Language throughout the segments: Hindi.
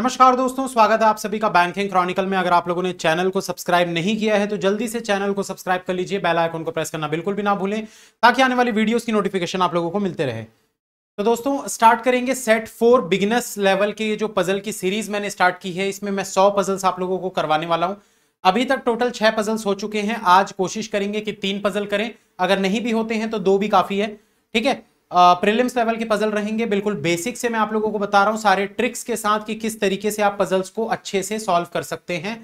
नमस्कार दोस्तों स्वागत है आप सभी का बैंकिंग क्रॉनिकल में अगर आप लोगों ने चैनल को सब्सक्राइब नहीं किया है तो जल्दी से चैनल को सब्सक्राइब कर लीजिए बेल आइकन को प्रेस करना बिल्कुल भी ना भूलें ताकि आने वाली वीडियोस की नोटिफिकेशन आप लोगों को मिलते रहे तो दोस्तों स्टार्ट करेंगे सेट फोर बिगनेस लेवल के जो पजल की सीरीज मैंने स्टार्ट की है इसमें मैं सौ पजल्स आप लोगों को करवाने वाला हूँ अभी तक टोटल छह पजल्स हो चुके हैं आज कोशिश करेंगे कि तीन पजल करें अगर नहीं भी होते हैं तो दो भी काफी है ठीक है प्रीलिम्स लेवल के पजल रहेंगे बिल्कुल बेसिक से मैं आप लोगों को बता रहा हूं सारे ट्रिक्स के साथ कि किस तरीके से आप पजल्स को अच्छे से सॉल्व कर सकते हैं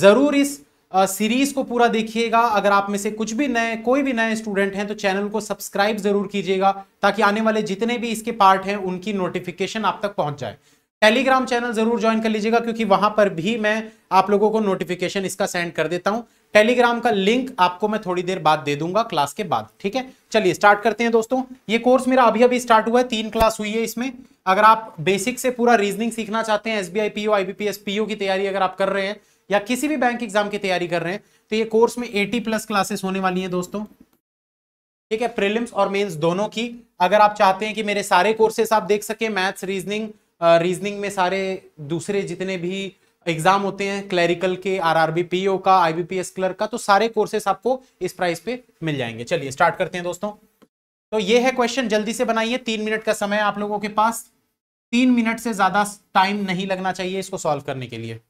जरूर इस सीरीज को पूरा देखिएगा अगर आप में से कुछ भी नए कोई भी नए स्टूडेंट हैं तो चैनल को सब्सक्राइब जरूर कीजिएगा ताकि आने वाले जितने भी इसके पार्ट हैं उनकी नोटिफिकेशन आप तक पहुंच जाए टेलीग्राम चैनल जरूर ज्वाइन कर लीजिएगा क्योंकि वहां पर भी मैं आप लोगों को नोटिफिकेशन इसका सेंड कर देता हूं टेलीग्राम का लिंक आपको मैं थोड़ी देर बाद दे दूंगा क्लास के बाद ठीक है चलिए स्टार्ट करते हैं दोस्तों ये कोर्स मेरा अभी अभी स्टार्ट हुआ है तीन क्लास हुई है इसमें अगर आप बेसिक से पूरा रीजनिंग सीखना चाहते हैं S B I P O I B P S P O की तैयारी अगर आप कर रहे हैं या किसी भी बैंक एग्जाम की तैयारी कर रहे हैं तो ये कोर्स में एटी प्लस क्लासेस होने वाली है दोस्तों ठीक है प्रिलिम्स और मेन्स दोनों की अगर आप चाहते हैं कि मेरे सारे कोर्सेस आप देख सके मैथ्स रीजनिंग रीजनिंग में सारे दूसरे जितने भी एग्जाम होते हैं क्लैरिकल के आरआरबी पीओ का आईबीपीएस क्लर्क का तो सारे कोर्सेस आपको इस प्राइस पे मिल जाएंगे चलिए स्टार्ट करते हैं दोस्तों तो ये है क्वेश्चन जल्दी से बनाइए तीन मिनट का समय आप लोगों के पास तीन मिनट से ज्यादा टाइम नहीं लगना चाहिए इसको सॉल्व करने के लिए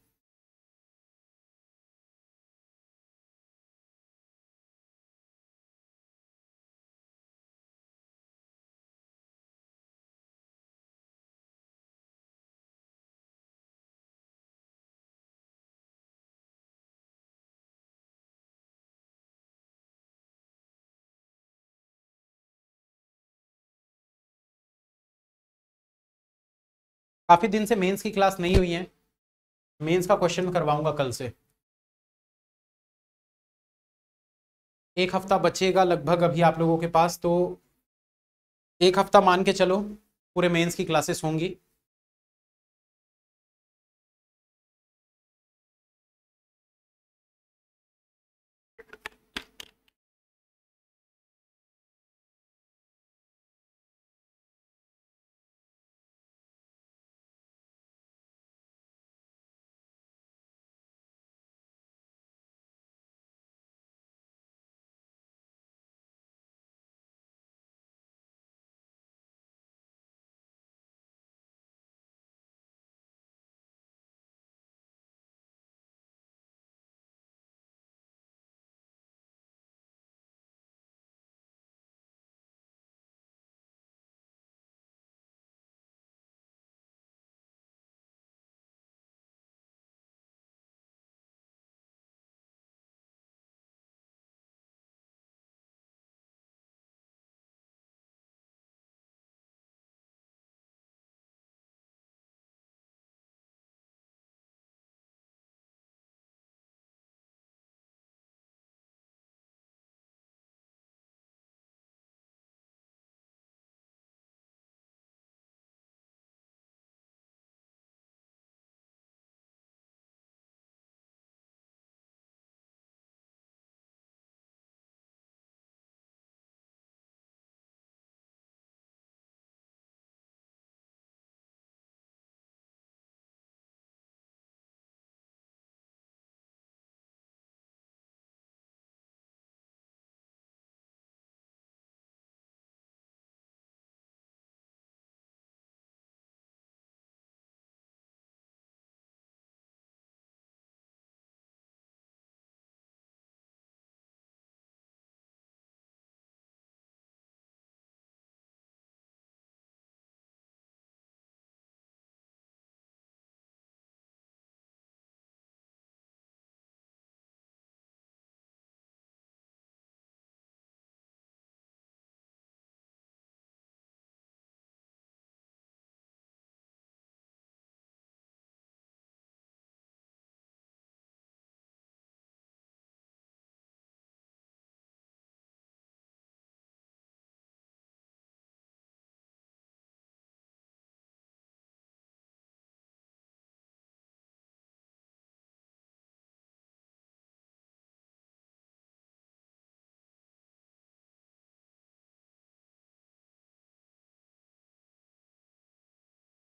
काफ़ी दिन से मेंस की क्लास नहीं हुई है मेंस का क्वेश्चन करवाऊंगा कल से एक हफ्ता बचेगा लगभग अभी आप लोगों के पास तो एक हफ्ता मान के चलो पूरे मेंस की क्लासेस होंगी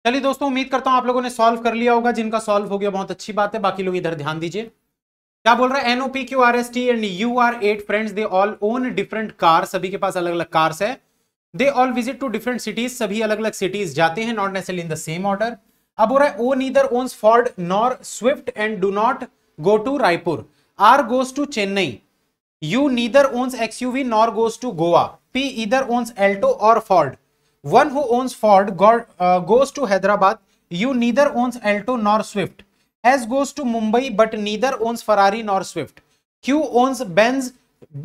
चलिए दोस्तों उम्मीद करता हूं आप लोगों ने सॉल्व कर लिया होगा जिनका सॉल्व हो गया बहुत अच्छी बात है बाकी लोग इधर ध्यान दीजिए क्या बोल रहा है NOP Q R S T and U R eight friends they all own different car सभी के पास अलग अलग कार्स है they all visit to different cities सभी अलग अलग सिटीज जाते हैं not necessarily in the same order अब बोल रहा है own either owns Ford nor Swift and do not go to Raipur R goes to Chennai U neither owns XUV nor goes to Goa P either owns Alto और Ford one who owns Ford goes to Hyderabad U neither owns Alto nor Swift S goes to Mumbai but neither owns Ferrari nor Swift Q owns Benz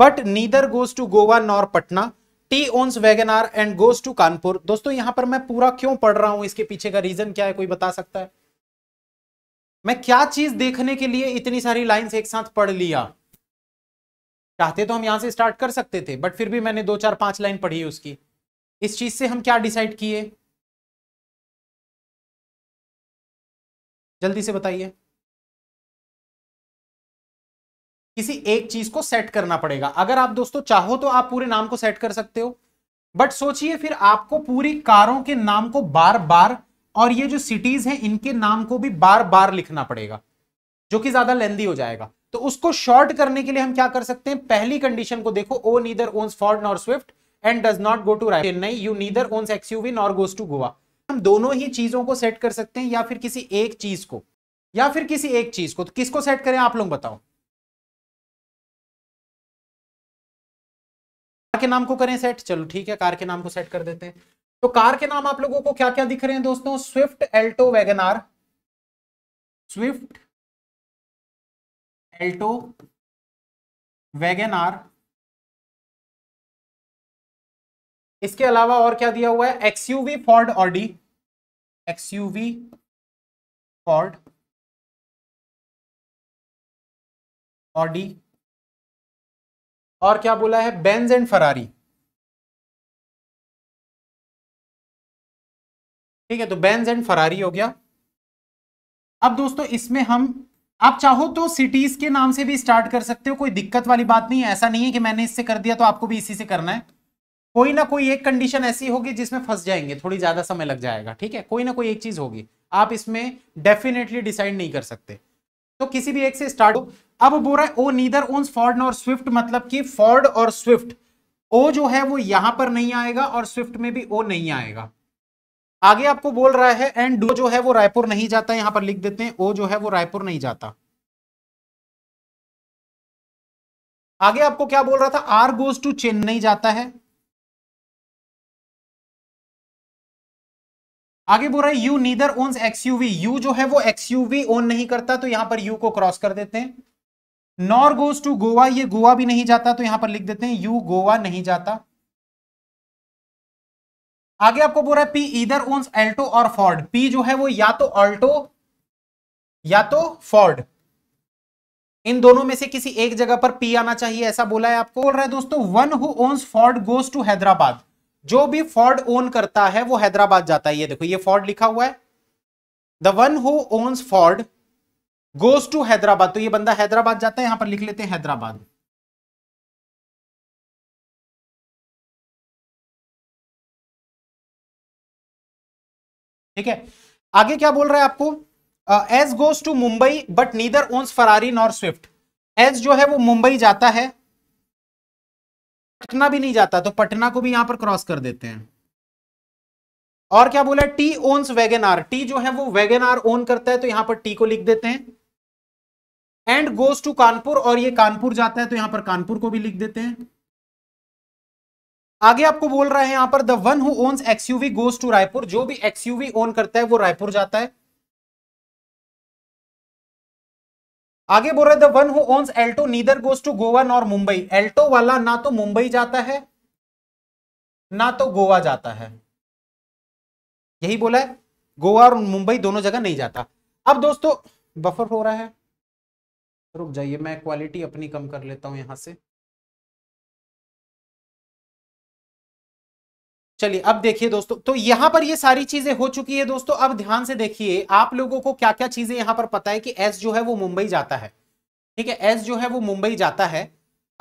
but neither goes to Goa nor Patna T owns Wagon R and goes to Kanpur दोस्तों यहां पर मैं पूरा क्यों पढ़ रहा हूं इसके पीछे का रीजन क्या है कोई बता सकता है मैं क्या चीज देखने के लिए इतनी सारी लाइन एक साथ पढ़ लिया चाहते तो हम यहां से स्टार्ट कर सकते थे बट फिर भी मैंने दो चार पांच लाइन पढ़ी उसकी इस चीज से हम क्या डिसाइड किए जल्दी से बताइए किसी एक चीज को सेट करना पड़ेगा अगर आप दोस्तों चाहो तो आप पूरे नाम को सेट कर सकते हो बट सोचिए फिर आपको पूरी कारों के नाम को बार बार और ये जो सिटीज हैं इनके नाम को भी बार बार लिखना पड़ेगा जो कि ज्यादा लेंदी हो जाएगा तो उसको शॉर्ट करने के लिए हम क्या कर सकते हैं पहली कंडीशन को देखो own neither own Ford nor Swift and does not go to Chennai U neither owns XUV nor goes to Goa हम दोनों ही चीजों को सेट कर सकते हैं या फिर किसी एक चीज को या फिर किसी एक चीज को तो किसको सेट करें आप लोग बताओ कार के नाम को करें सेट चलो ठीक है कार के नाम को सेट कर देते हैं तो कार के नाम आप लोगों को क्या क्या दिख रहे हैं दोस्तों स्विफ्ट एल्टो आर स्विफ्ट एल्टो वैगन आर इसके अलावा और क्या दिया हुआ है XUV Ford Audi XUV Ford Audi और क्या बोला है बेंज एंड फरारी ठीक है तो बेंज एंड फरारी हो गया अब दोस्तों इसमें हम आप चाहो तो सिटीज के नाम से भी स्टार्ट कर सकते हो कोई दिक्कत वाली बात नहीं है ऐसा नहीं है कि मैंने इससे कर दिया तो आपको भी इसी से करना है कोई ना कोई एक कंडीशन ऐसी होगी जिसमें फंस जाएंगे थोड़ी ज्यादा समय लग जाएगा ठीक है कोई ना कोई एक चीज होगी आप इसमें डेफिनेटली डिसाइड नहीं कर सकते तो किसी भी एक से स्टार्ट हो अब बोल रहा है ओ नीदर ओन्स फॉर्ड और स्विफ्ट मतलब कि फॉर्ड और स्विफ्ट ओ जो है वो यहां पर नहीं आएगा और स्विफ्ट में भी ओ नहीं आएगा आगे आपको बोल रहा है एंड डो जो है वो रायपुर नहीं जाता यहां पर लिख देते हैं ओ जो है वो रायपुर नहीं जाता आगे आपको क्या बोल रहा था आर गोज टू चेन्नई जाता है आगे बोल रहा है U neither owns XUV U जो है वो एक्सयूवी ओन नहीं करता तो यहां पर यू को क्रॉस कर देते हैं नॉर गोज टू गोवा ये गोवा भी नहीं जाता तो यहां पर लिख देते हैं यू गोवा नहीं जाता आगे आपको बोल रहा है पी इधर ओन्स एल्टो और फॉर्ड पी जो है वो या तो ऑल्टो या तो फॉर्ड इन दोनों में से किसी एक जगह पर पी आना चाहिए ऐसा बोला है आपको बोल रहा है दोस्तों one who owns Ford goes to Hyderabad जो भी फोर्ड ओन करता है वो हैदराबाद जाता है ये देखो ये फोर्ड लिखा हुआ है the one who owns Ford goes to Hyderabad तो ये बंदा हैदराबाद जाता है यहां पर लिख लेते हैं हैदराबाद ठीक है आगे क्या बोल रहा है आपको S goes to Mumbai but neither owns Ferrari nor Swift S जो है वो मुंबई जाता है पटना भी नहीं जाता तो पटना को भी यहां पर क्रॉस कर देते हैं और क्या बोला T owns Wagon R T जो है वो वैगन आर ओन करता है तो यहां पर टी को लिख देते हैं एंड गोज टू कानपुर और ये कानपुर जाता है तो यहां पर कानपुर को भी लिख देते हैं आगे आपको बोल रहा है यहां पर the one who owns XUV goes to Raipur जो भी एक्सयूवी ओन करता है वो रायपुर जाता है आगे बोल रहे the one who owns Alto neither goes to Goa nor Mumbai Alto वाला ना तो मुंबई जाता है ना तो गोवा जाता है यही बोला है गोवा और मुंबई दोनों जगह नहीं जाता अब दोस्तों बफर हो रहा है रुक जाइए मैं क्वालिटी अपनी कम कर लेता हूं यहां से चलिए अब देखिए दोस्तों तो यहां पर ये सारी चीजें हो चुकी है दोस्तों अब ध्यान से देखिए आप लोगों को क्या क्या चीजें यहां पर पता है कि एस जो है वो मुंबई जाता है ठीक है एस जो है वो मुंबई जाता है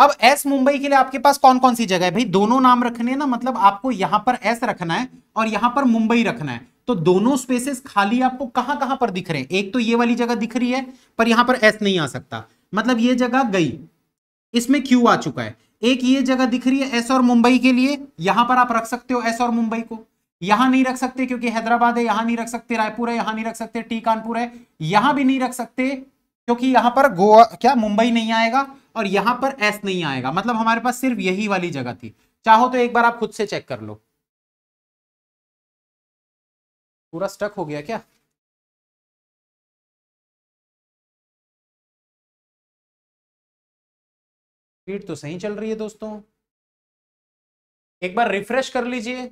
अब एस मुंबई के लिए आपके पास कौन कौन सी जगह है भाई दोनों नाम रखने ना मतलब आपको यहां पर एस रखना है और यहां पर मुंबई रखना है तो दोनों स्पेसेस खाली आपको कहां कहां पर दिख रहे हैं एक तो ये वाली जगह दिख रही है पर यहां पर एस नहीं आ सकता मतलब ये जगह गई इसमें क्यू आ चुका है एक ये जगह दिख रही है एस और मुंबई के लिए यहां पर आप रख सकते हो एस और मुंबई को यहां नहीं रख सकते क्योंकि हैदराबाद है यहां नहीं रख सकते रायपुर है यहां नहीं रख सकते टी कानपुर है यहां भी नहीं रख सकते क्योंकि यहां पर गोवा क्या मुंबई नहीं आएगा और यहां पर एस नहीं आएगा मतलब हमारे पास सिर्फ यही वाली जगह थी चाहो तो एक बार आप खुद से चेक कर लो पूरा स्टक हो गया क्या स्पीड तो सही चल रही है दोस्तों एक बार रिफ्रेश कर लीजिए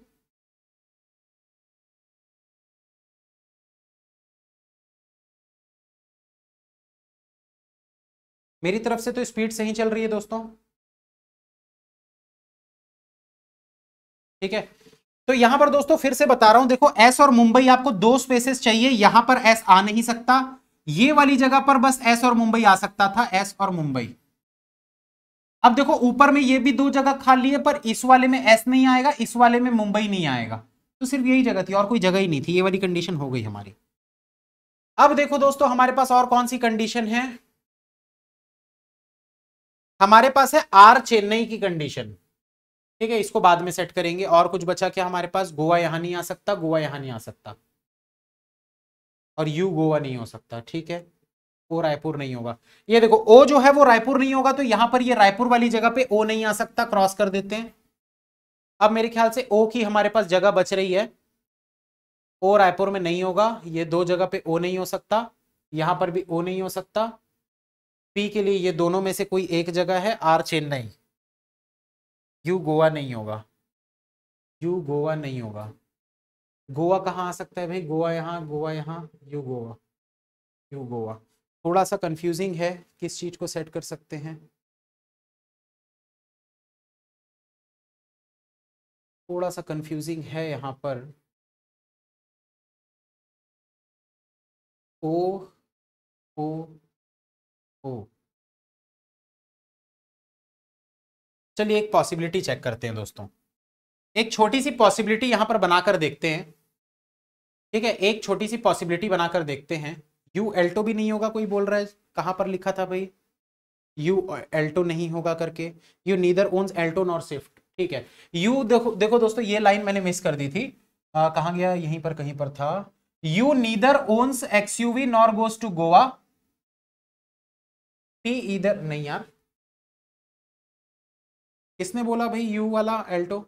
मेरी तरफ से तो स्पीड सही चल रही है दोस्तों ठीक है तो यहां पर दोस्तों फिर से बता रहा हूं देखो एस और मुंबई आपको दो स्पेसेस चाहिए यहां पर एस आ नहीं सकता ये वाली जगह पर बस एस और मुंबई आ सकता था एस और मुंबई अब देखो ऊपर में ये भी दो जगह खाली है पर इस वाले में एस नहीं आएगा इस वाले में मुंबई नहीं आएगा तो सिर्फ यही जगह थी और कोई जगह ही नहीं थी ये वाली कंडीशन हो गई हमारी अब देखो दोस्तों हमारे पास और कौन सी कंडीशन है हमारे पास है आर चेन्नई की कंडीशन ठीक है इसको बाद में सेट करेंगे और कुछ बचा क्या हमारे पास गोवा यहां नहीं आ सकता गोवा यहां नहीं आ सकता और यू गोवा नहीं हो सकता ठीक है वो रायपुर नहीं होगा ये देखो ओ जो है वो रायपुर नहीं होगा तो यहां पर ये रायपुर वाली जगह पे ओ नहीं आ सकता क्रॉस कर देते हैं अब मेरे ख्याल से ओ की हमारे पास जगह बच रही है ओ रायपुर में नहीं होगा ये दो जगह पे ओ नहीं हो सकता यहां पर भी ओ नहीं हो सकता पी के लिए ये दोनों में से कोई एक जगह है आर चेन्नई यू गोवा नहीं होगा यू गोवा नहीं होगा गोवा कहाँ आ सकता है भाई गोवा यहाँ गोवा यहाँ यू गोवा यू गोवा थोड़ा सा कंफ्यूजिंग है किस चीज़ को सेट कर सकते हैं थोड़ा सा कंफ्यूजिंग है यहाँ पर ओ ओ ओ चलिए एक पॉसिबिलिटी चेक करते हैं दोस्तों एक छोटी सी पॉसिबिलिटी यहाँ पर बनाकर देखते हैं ठीक है एक छोटी सी पॉसिबिलिटी बनाकर देखते हैं यू एल्टो भी नहीं होगा कोई बोल रहा है कहाँ पर लिखा था भाई यू एल्टो नहीं होगा करके U neither owns Alto nor Swift ठीक है यू देखो देखो दोस्तों ये लाइन मैंने मिस कर दी थी कहाँ गया यहीं पर कहीं पर था U neither owns X V nor goes to Goa T इधर नहीं यार किसने बोला भाई यू वाला एल्टो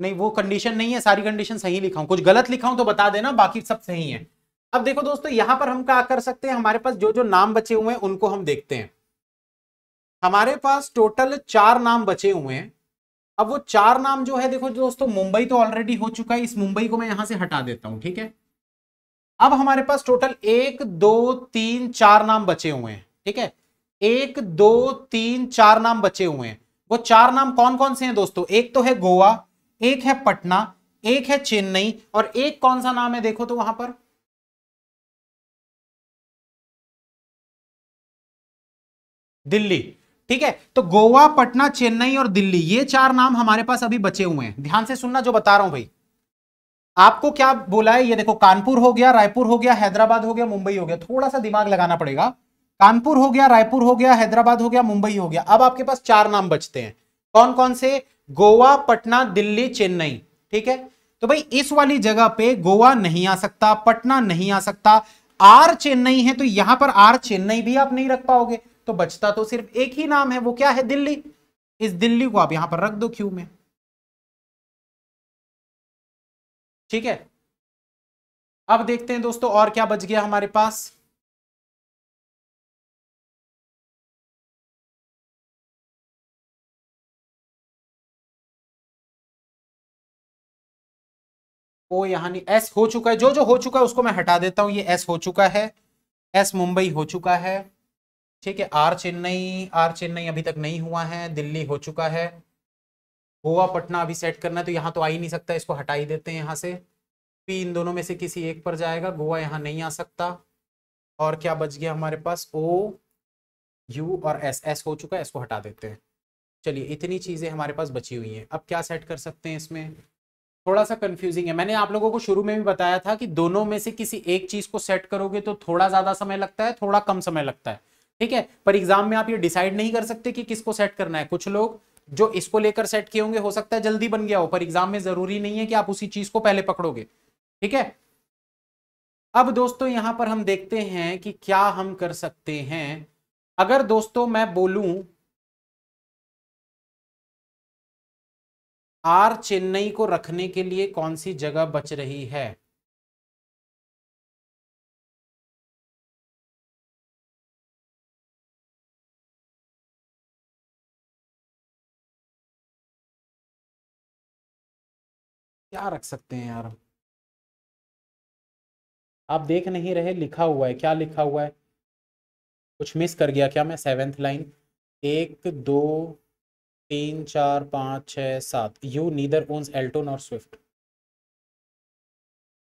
नहीं वो कंडीशन नहीं है सारी कंडीशन सही लिखा हूं कुछ गलत लिखा हूं तो बता देना बाकी सब सही है अब देखो दोस्तों यहाँ पर हम क्या कर सकते हैं हमारे पास जो जो नाम बचे हुए हैं उनको हम देखते हैं हमारे पास टोटल चार नाम बचे हुए हैं अब वो चार नाम जो है देखो दोस्तों मुंबई तो ऑलरेडी हो चुका है इस मुंबई को मैं यहां से हटा देता हूं ठीक है अब हमारे पास टोटल एक दो तीन चार नाम बचे हुए हैं ठीक है एक दो तीन चार नाम बचे हुए हैं वो चार नाम कौन कौन से हैं दोस्तों एक तो है गोवा एक है पटना एक है चेन्नई और एक कौन सा नाम है देखो तो वहां पर दिल्ली ठीक है तो गोवा पटना चेन्नई और दिल्ली ये चार नाम हमारे पास अभी बचे हुए हैं ध्यान से सुनना जो बता रहा हूं भाई आपको क्या बोला है ये देखो कानपुर हो गया रायपुर हो गया हैदराबाद हो गया मुंबई हो गया थोड़ा सा दिमाग लगाना पड़ेगा कानपुर हो गया रायपुर हो गया हैदराबाद हो गया मुंबई हो गया अब आपके पास चार नाम बचते हैं कौन कौन से गोवा पटना दिल्ली चेन्नई ठीक है तो भाई इस वाली जगह पे गोवा नहीं आ सकता पटना नहीं आ सकता आर चेन्नई है तो यहां पर आर चेन्नई भी आप नहीं रख पाओगे तो बचता तो सिर्फ एक ही नाम है वो क्या है दिल्ली इस दिल्ली को आप यहां पर रख दो क्यू में ठीक है अब देखते हैं दोस्तों और क्या बच गया हमारे पास ओ यहाँ नहीं एस हो चुका है जो जो हो चुका है उसको मैं हटा देता हूँ ये एस हो चुका है एस मुंबई हो चुका है ठीक है आर चेन्नई आर चेन्नई अभी तक नहीं हुआ है दिल्ली हो चुका है गोवा पटना अभी सेट करना है तो यहाँ तो आ ही नहीं सकता इसको हटा ही देते हैं यहाँ से पी इन दोनों में से किसी एक पर जाएगा गोवा यहाँ नहीं आ सकता और क्या बच गया हमारे पास ओ यू और एस एस हो चुका है इसको हटा देते हैं चलिए इतनी चीज़ें हमारे पास बची हुई हैं अब क्या सेट कर सकते हैं इसमें थोड़ा सा कंफ्यूजिंग है मैंने आप लोगों को शुरू में भी बताया था कि दोनों में से किसी एक चीज को सेट करोगे तो थोड़ा ज्यादा समय लगता है थोड़ा कम समय लगता है ठीक है पर एग्जाम में आप ये डिसाइड नहीं कर सकते कि किसको सेट करना है कुछ लोग जो इसको लेकर सेट किए होंगे हो सकता है जल्दी बन गया हो पर एग्जाम में जरूरी नहीं है कि आप उसी चीज को पहले पकड़ोगे ठीक है अब दोस्तों यहां पर हम देखते हैं कि क्या हम कर सकते हैं अगर दोस्तों मैं बोलूं आर चेन्नई को रखने के लिए कौन सी जगह बच रही है क्या रख सकते हैं यार आप देख नहीं रहे लिखा हुआ है क्या लिखा हुआ है कुछ मिस कर गया क्या मैं सेवेंथ लाइन एक दो तीन चार पाँच छ सात यू नीदर ओन्स एल्टोन और स्विफ्ट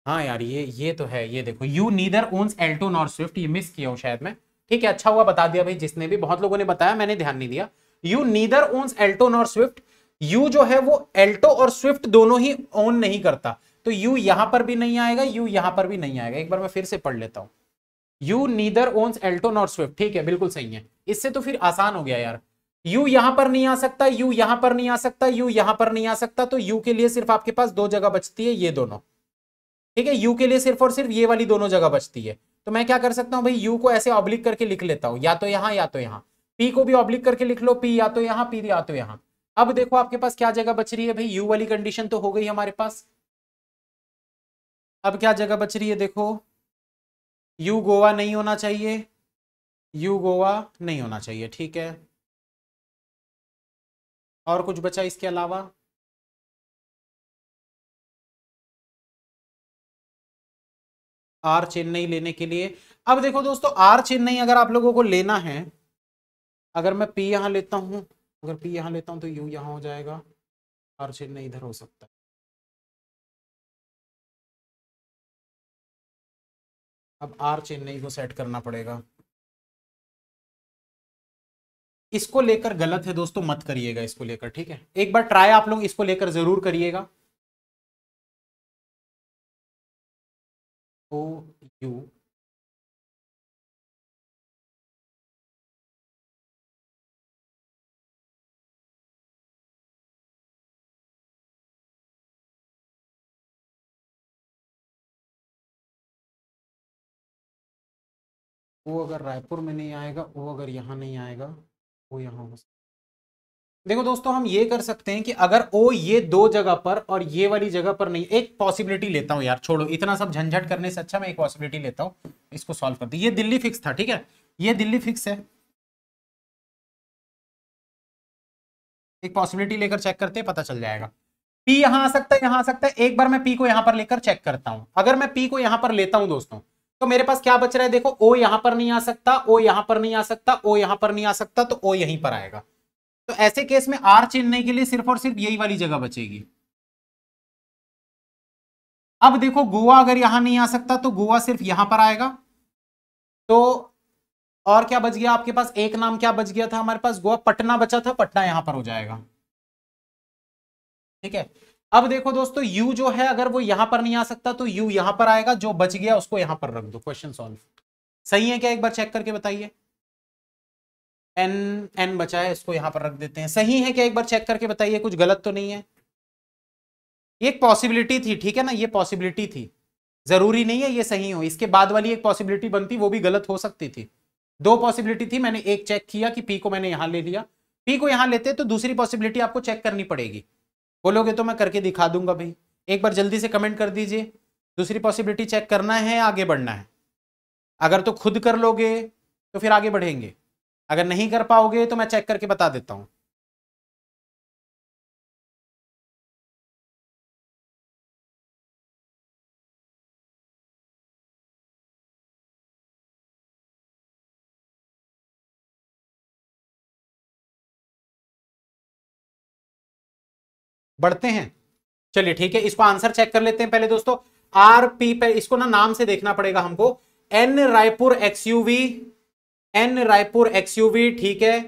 हाँ यार ये ये तो है ये देखो यू नीदर ओन्स एल्टोन और स्विफ्ट ये मिस किया हूँ शायद मैं ठीक है अच्छा हुआ बता दिया भाई जिसने भी बहुत लोगों ने बताया मैंने ध्यान नहीं दिया यू नीदर ओन्स एल्टोन और स्विफ्ट यू जो है वो एल्टो और स्विफ्ट दोनों ही ओन नहीं करता तो यू यहां पर भी नहीं आएगा यू यहां पर भी नहीं आएगा एक बार मैं फिर से पढ़ लेता हूँ यू नीदर ओन्स एल्टोन और स्विफ्ट ठीक है बिल्कुल सही है इससे तो फिर आसान हो गया यार यू यहां पर नहीं आ सकता यू यहां पर नहीं आ सकता यू यहां पर नहीं आ सकता तो यू के लिए सिर्फ आपके पास दो जगह बचती है ये दोनों ठीक है यू के लिए सिर्फ और सिर्फ ये वाली दोनों जगह बचती है तो मैं क्या कर सकता हूं भाई यू को ऐसे ऑब्लिक करके लिख लेता हूं या तो यहां या तो यहां पी को भी ऑब्लिक करके लिख लो पी या तो यहां पी या तो यहां अब देखो आपके पास क्या जगह बच रही है भाई यू वाली कंडीशन तो हो गई हमारे पास अब क्या जगह बच रही है देखो यू गोवा नहीं होना चाहिए यू गोवा नहीं होना चाहिए ठीक है और कुछ बचा इसके अलावा आर चेन्नई लेने के लिए अब देखो दोस्तों आर चेन्नई अगर आप लोगों को लेना है अगर मैं पी यहां लेता हूं अगर पी यहां लेता हूँ तो यू यहां हो जाएगा आर चेन्नई इधर हो सकता है अब आर चेन्नई को सेट करना पड़ेगा इसको लेकर गलत है दोस्तों मत करिएगा इसको लेकर ठीक है एक बार ट्राई आप लोग इसको लेकर जरूर करिएगा ओ यू वो अगर रायपुर में नहीं आएगा वो अगर यहाँ नहीं आएगा वो यहाँ हो सकता देखो दोस्तों हम ये कर सकते हैं कि अगर ओ ये दो जगह पर और ये वाली जगह पर नहीं एक पॉसिबिलिटी लेता हूँ यार छोड़ो इतना सब झंझट करने से अच्छा मैं एक पॉसिबिलिटी लेता हूँ इसको सॉल्व कर दी ये दिल्ली फिक्स था ठीक है ये दिल्ली फिक्स है एक पॉसिबिलिटी लेकर चेक करते हैं पता चल जाएगा पी यहां आ सकता है यहां आ सकता है एक बार मैं पी को यहां पर लेकर चेक करता हूं अगर मैं पी को यहां पर लेता हूं दोस्तों तो मेरे पास क्या बच रहा है देखो ओ यहां पर नहीं आ सकता ओ यहां पर नहीं आ सकता ओ यहां पर नहीं आ सकता तो ओ यहीं पर आएगा तो ऐसे केस में आर चिन्हने के लिए सिर्फ और सिर्फ यही वाली जगह बचेगी अब देखो गोवा अगर यहां नहीं आ सकता तो गोवा सिर्फ यहां पर आएगा तो और क्या बच गया आपके पास एक नाम क्या बच गया था हमारे पास गोवा पटना बचा था पटना यहां पर हो जाएगा ठीक है अब देखो दोस्तों यू जो है अगर वो यहां पर नहीं आ सकता तो यू यहां पर आएगा जो बच गया उसको यहां पर रख दो क्वेश्चन सॉल्व सही है क्या एक बार चेक करके बताइए एन एन बचा है इसको यहां पर रख देते हैं सही है क्या एक बार चेक करके बताइए कुछ गलत तो नहीं है एक पॉसिबिलिटी थी ठीक है ना ये पॉसिबिलिटी थी जरूरी नहीं है ये सही हो इसके बाद वाली एक पॉसिबिलिटी बनती वो भी गलत हो सकती थी दो पॉसिबिलिटी थी मैंने एक चेक किया कि पी को मैंने यहां ले लिया पी को यहां लेते तो दूसरी पॉसिबिलिटी आपको चेक करनी पड़ेगी बोलोगे तो मैं करके दिखा दूंगा भाई एक बार जल्दी से कमेंट कर दीजिए दूसरी पॉसिबिलिटी चेक करना है आगे बढ़ना है अगर तो खुद कर लोगे तो फिर आगे बढ़ेंगे अगर नहीं कर पाओगे तो मैं चेक करके बता देता हूँ बढ़ते हैं चलिए ठीक है इसको आंसर चेक कर लेते हैं पहले दोस्तों आर पी पे इसको ना नाम से देखना पड़ेगा हमको N Raipur XUV N Raipur XUV ठीक है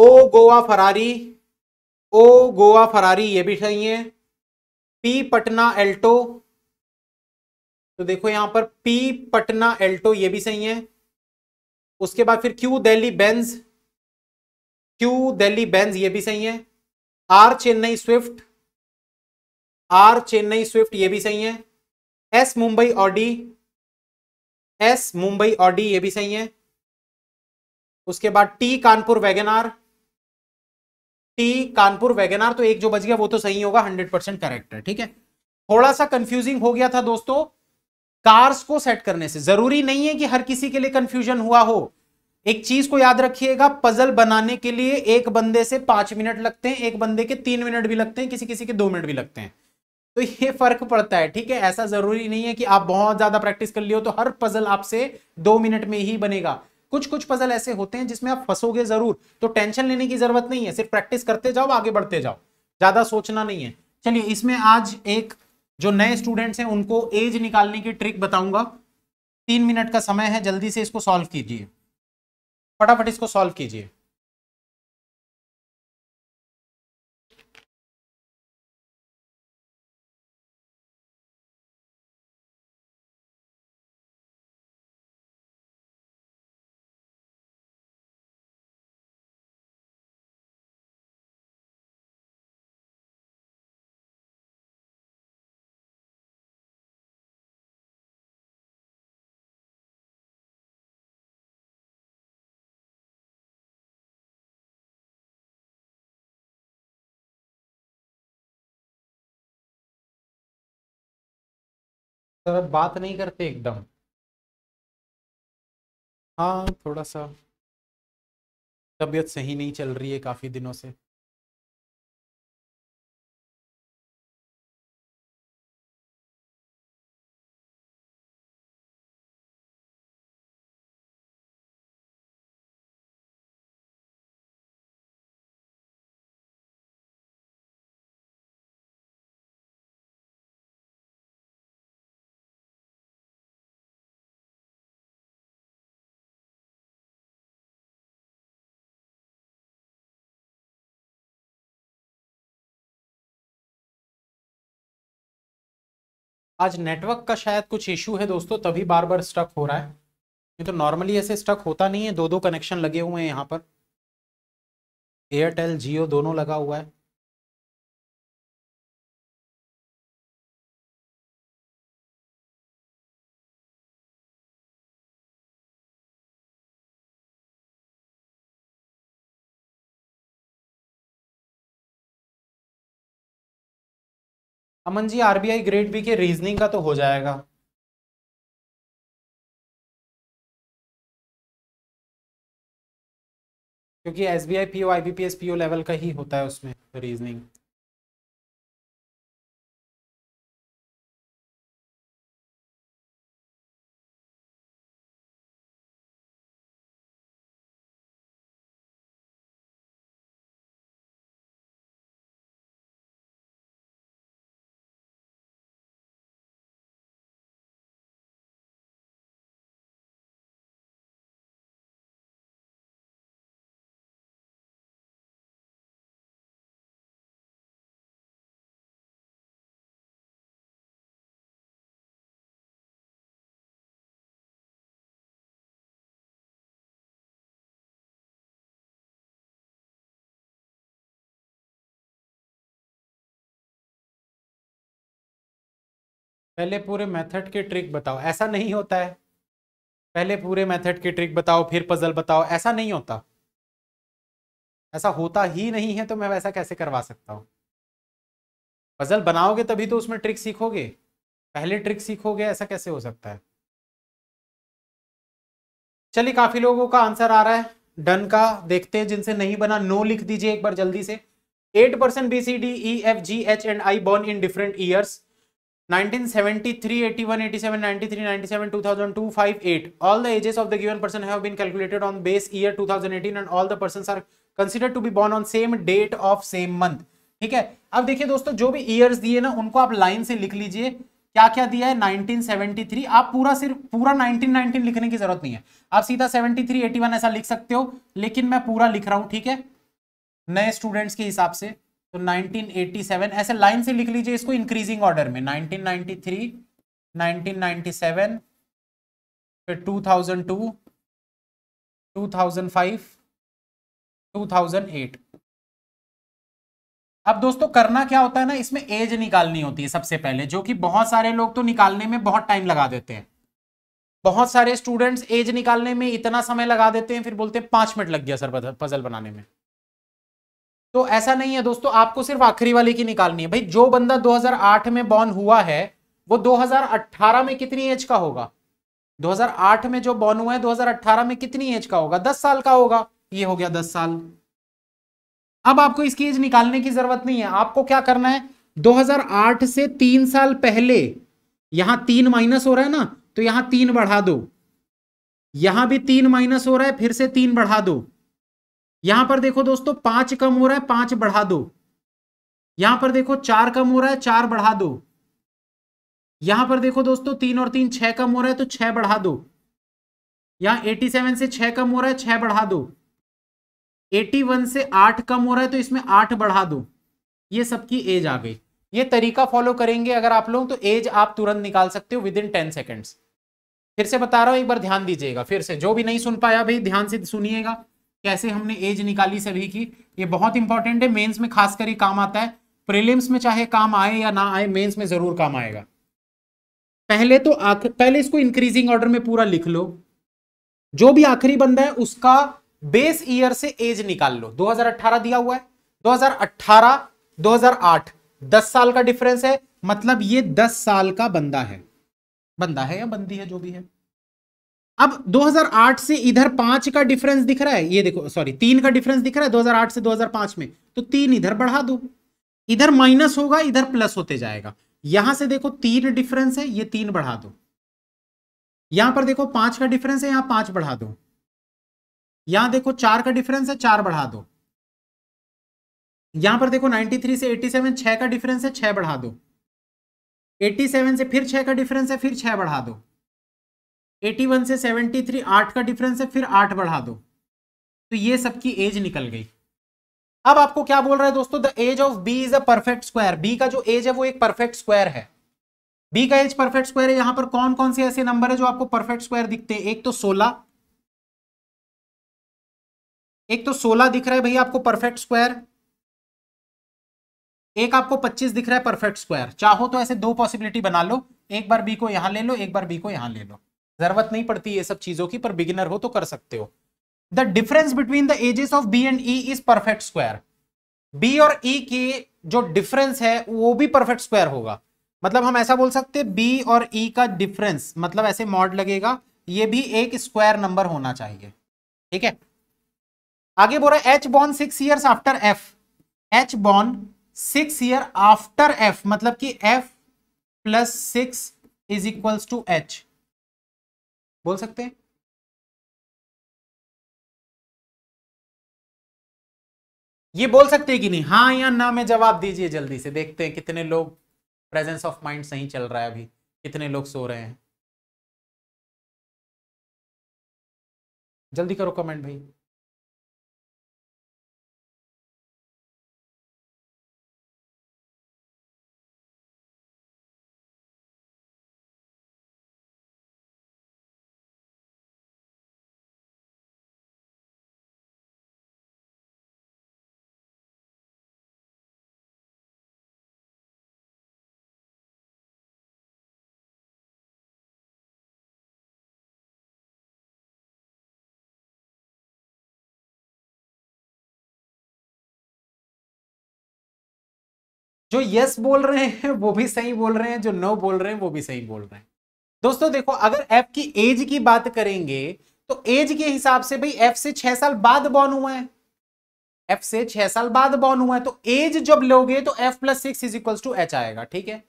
O Goa Ferrari O Goa Ferrari ये भी सही है पी पटना एल्टो तो देखो यहां पर पी पटना एल्टो ये भी सही है उसके बाद फिर Q Delhi Benz Q Delhi Benz ये भी सही है R Chennai Swift R Chennai Swift ये भी सही है S Mumbai Audi S Mumbai Audi ये भी सही है उसके बाद T Kanpur Wagon R T Kanpur Wagon R तो एक जो बच गया वो तो सही होगा हंड्रेड परसेंट करेक्ट है ठीक है थोड़ा सा कंफ्यूजिंग हो गया था दोस्तों कार्स को सेट करने से जरूरी नहीं है कि हर किसी के लिए कंफ्यूजन हुआ हो एक चीज को याद रखिएगा पजल बनाने के लिए एक बंदे से पांच मिनट लगते हैं एक बंदे के तीन मिनट भी लगते हैं किसी किसी के दो मिनट भी लगते हैं तो ये फर्क पड़ता है ठीक है ऐसा जरूरी नहीं है कि आप बहुत ज्यादा प्रैक्टिस कर लियो तो हर पजल आपसे दो मिनट में ही बनेगा कुछ कुछ पजल ऐसे होते हैं जिसमें आप फंसोगे जरूर तो टेंशन लेने की जरूरत नहीं है सिर्फ प्रैक्टिस करते जाओ आगे बढ़ते जाओ ज्यादा सोचना नहीं है चलिए इसमें आज एक जो नए स्टूडेंट्स हैं उनको एज निकालने की ट्रिक बताऊंगा तीन मिनट का समय है जल्दी से इसको सॉल्व कीजिए फटाफट इसको सॉल्व कीजिए तरह बात नहीं करते एकदम हाँ थोड़ा सा तबीयत सही नहीं चल रही है काफ़ी दिनों से आज नेटवर्क का शायद कुछ इशू है दोस्तों तभी बार बार स्टक हो रहा है नहीं तो नॉर्मली ऐसे स्टक होता नहीं है दो दो कनेक्शन लगे हुए हैं यहाँ पर एयरटेल जियो दोनों लगा हुआ है Aman ji RBI grade B के रीजनिंग का तो हो जाएगा क्योंकि S B I PO I B P S PO level का ही होता है उसमें रीजनिंग पहले पूरे मेथड के ट्रिक बताओ ऐसा नहीं होता है पहले पूरे मेथड के ट्रिक बताओ फिर पजल बताओ ऐसा नहीं होता ऐसा होता ही नहीं है तो मैं वैसा कैसे करवा सकता हूँ पजल बनाओगे तभी तो उसमें ट्रिक सीखोगे पहले ट्रिक सीखोगे ऐसा कैसे हो सकता है चलिए काफी लोगों का आंसर आ रहा है डन का देखते हैं जिनसे नहीं बना नो लिख दीजिए एक बार जल्दी से eight persons B C D E F G H and I born in different years अब देखिए दोस्तों जो भी ईयर दिए ना उनको आप लाइन से लिख लीजिए क्या क्या दिया है 1973 आप पूरा सिर्फ पूरा 1919 लिखने की जरूरत नहीं है आप सीधा सेवेंटी थ्री एटी वन ऐसा लिख सकते हो लेकिन मैं पूरा लिख रहा हूँ ठीक है नए स्टूडेंट्स के हिसाब से तो 1987 ऐसे लाइन से लिख लीजिए इसको इंक्रीजिंग ऑर्डर में 1993 1997 फिर 2002 2005 2008 अब दोस्तों करना क्या होता है ना इसमें एज निकालनी होती है सबसे पहले जो कि बहुत सारे लोग तो निकालने में बहुत टाइम लगा देते हैं बहुत सारे स्टूडेंट्स एज निकालने में इतना समय लगा देते हैं फिर बोलते हैं पांच मिनट लग गया सर पजल बनाने में तो ऐसा नहीं है दोस्तों आपको सिर्फ आखिरी वाले की निकालनी है भाई जो बंदा 2008 में बॉर्न हुआ है वो 2018 में कितनी एज का होगा 2008 में जो बॉर्न हुआ है 2018 में कितनी एज का होगा 10 साल का होगा ये हो गया 10 साल अब आपको इसकी एज निकालने की जरूरत नहीं है आपको क्या करना है 2008 से तीन साल पहले यहां तीन माइनस हो रहा है ना तो यहां तीन बढ़ा दो यहां भी तीन माइनस हो रहा है फिर से तीन बढ़ा दो यहां पर देखो दोस्तों पांच कम हो रहा है पांच बढ़ा दो यहां पर देखो चार कम हो रहा है चार बढ़ा दो यहां पर देखो दोस्तों तीन और तीन छह कम हो रहा है तो छह बढ़ा दो यहां एटी सेवन से छह कम हो रहा है छह बढ़ा दो एटी वन से आठ कम हो रहा है तो इसमें आठ बढ़ा दो ये सबकी एज आ गई ये तरीका फॉलो करेंगे अगर आप लोग तो एज आप तुरंत निकाल सकते हो विद इन टेन सेकेंड्स फिर से बता रहा हूं एक बार ध्यान दीजिएगा फिर से जो भी नहीं सुन पाया भाई ध्यान से सुनिएगा कैसे हमने एज निकाली सभी की ये बहुत इंपॉर्टेंट है मेंस में खास कर काम आता है प्रीलिम्स में चाहे काम आए या ना आए मेंस में जरूर काम आएगा पहले तो आख पहले इसको इंक्रीजिंग ऑर्डर में पूरा लिख लो जो भी आखिरी बंदा है उसका बेस ईयर से एज निकाल लो 2018 दिया हुआ है 2018 2008 दस साल का डिफरेंस है मतलब ये दस साल का बंदा है बंदा है या बंदी है जो भी है अब 2008 से इधर पांच का डिफरेंस दिख रहा है ये देखो सॉरी तीन का डिफरेंस दिख रहा है 2008 से 2005 में तो तीन इधर बढ़ा दो इधर माइनस होगा इधर प्लस होते जाएगा यहां से देखो तीन डिफरेंस है ये तीन बढ़ा दो यहां पर देखो पांच का डिफरेंस है यहां पांच बढ़ा दो यहां देखो चार का डिफरेंस है चार बढ़ा दो यहां पर देखो नाइनटी से एट्टी छह का डिफरेंस है छह बढ़ा दो एट्टी से फिर छह का डिफरेंस है फिर छह बढ़ा दो एटी वन से सेवेंटी थ्री आठ का डिफरेंस है फिर आठ बढ़ा दो तो ये सबकी एज निकल गई अब आपको क्या बोल रहा है दोस्तों the age of B is a perfect square B का जो एज है वो एक परफेक्ट स्क्वायर है बी का एज परफेक्ट स्क्वायर है यहां पर कौन कौन से ऐसे नंबर है जो आपको परफेक्ट स्क्वायर दिखते हैं एक तो सोलह एक तो सोलह दिख रहा है भैया आपको परफेक्ट स्क्वायर एक आपको पच्चीस दिख रहा है परफेक्ट स्क्वायर चाहो तो ऐसे दो पॉसिबिलिटी बना लो एक बार बी को यहां ले लो एक बार बी को यहां ले लो जरूरत नहीं पड़ती ये सब चीजों की पर बिगिनर हो तो कर सकते हो the difference between the ages of B and E is perfect square B और ई e के जो डिफरेंस है वो भी परफेक्ट स्क्वायर होगा मतलब हम ऐसा बोल सकते हैं बी और ई e का डिफरेंस मतलब ऐसे मॉड लगेगा ये भी एक स्क्वायर नंबर होना चाहिए ठीक है आगे बोल रहा है H born six years after F H born six year after F मतलब कि F plus six is equals to H बोल सकते हैं ये बोल सकते हैं कि नहीं हाँ या ना में जवाब दीजिए जल्दी से देखते हैं कितने लोग प्रेजेंस ऑफ माइंड सही चल रहा है अभी कितने लोग सो रहे हैं जल्दी करो कमेंट भाई जो यस बोल रहे हैं वो भी सही बोल रहे हैं जो नो बोल रहे हैं वो भी सही बोल रहे हैं दोस्तों देखो अगर एफ की एज की बात करेंगे तो एज के हिसाब से भाई एफ से छह साल बाद बॉर्न हुआ है एफ से छह साल बाद बॉर्न हुआ है तो एज जब लोगे तो F plus six is equal to H आएगा ठीक है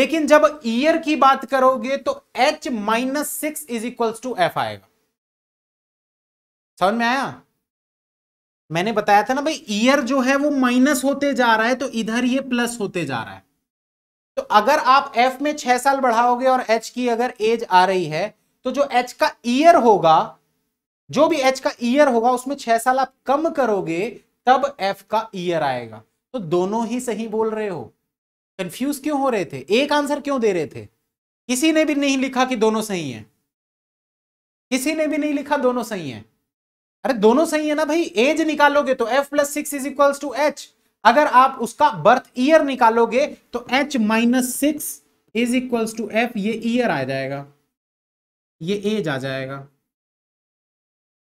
लेकिन जब ईयर की बात करोगे तो H minus six is equal to F आएगा समझ में आया मैंने बताया था ना भाई ईयर जो है वो माइनस होते जा रहा है तो इधर ये प्लस होते जा रहा है तो अगर आप एफ में छह साल बढ़ाओगे और एच की अगर एज आ रही है तो जो एच का ईयर होगा जो भी एच का ईयर होगा उसमें छह साल आप कम करोगे तब एफ का ईयर आएगा तो दोनों ही सही बोल रहे हो कंफ्यूज क्यों हो रहे थे एक आंसर क्यों दे रहे थे किसी ने भी नहीं लिखा कि दोनों सही है किसी ने भी नहीं लिखा दोनों सही है अरे दोनों सही है ना भाई एज निकालोगे तो F plus six is equal to H अगर आप उसका बर्थ ईयर निकालोगे तो H minus six is equal to F ये ईयर आ जाएगा ये एज आ जाएगा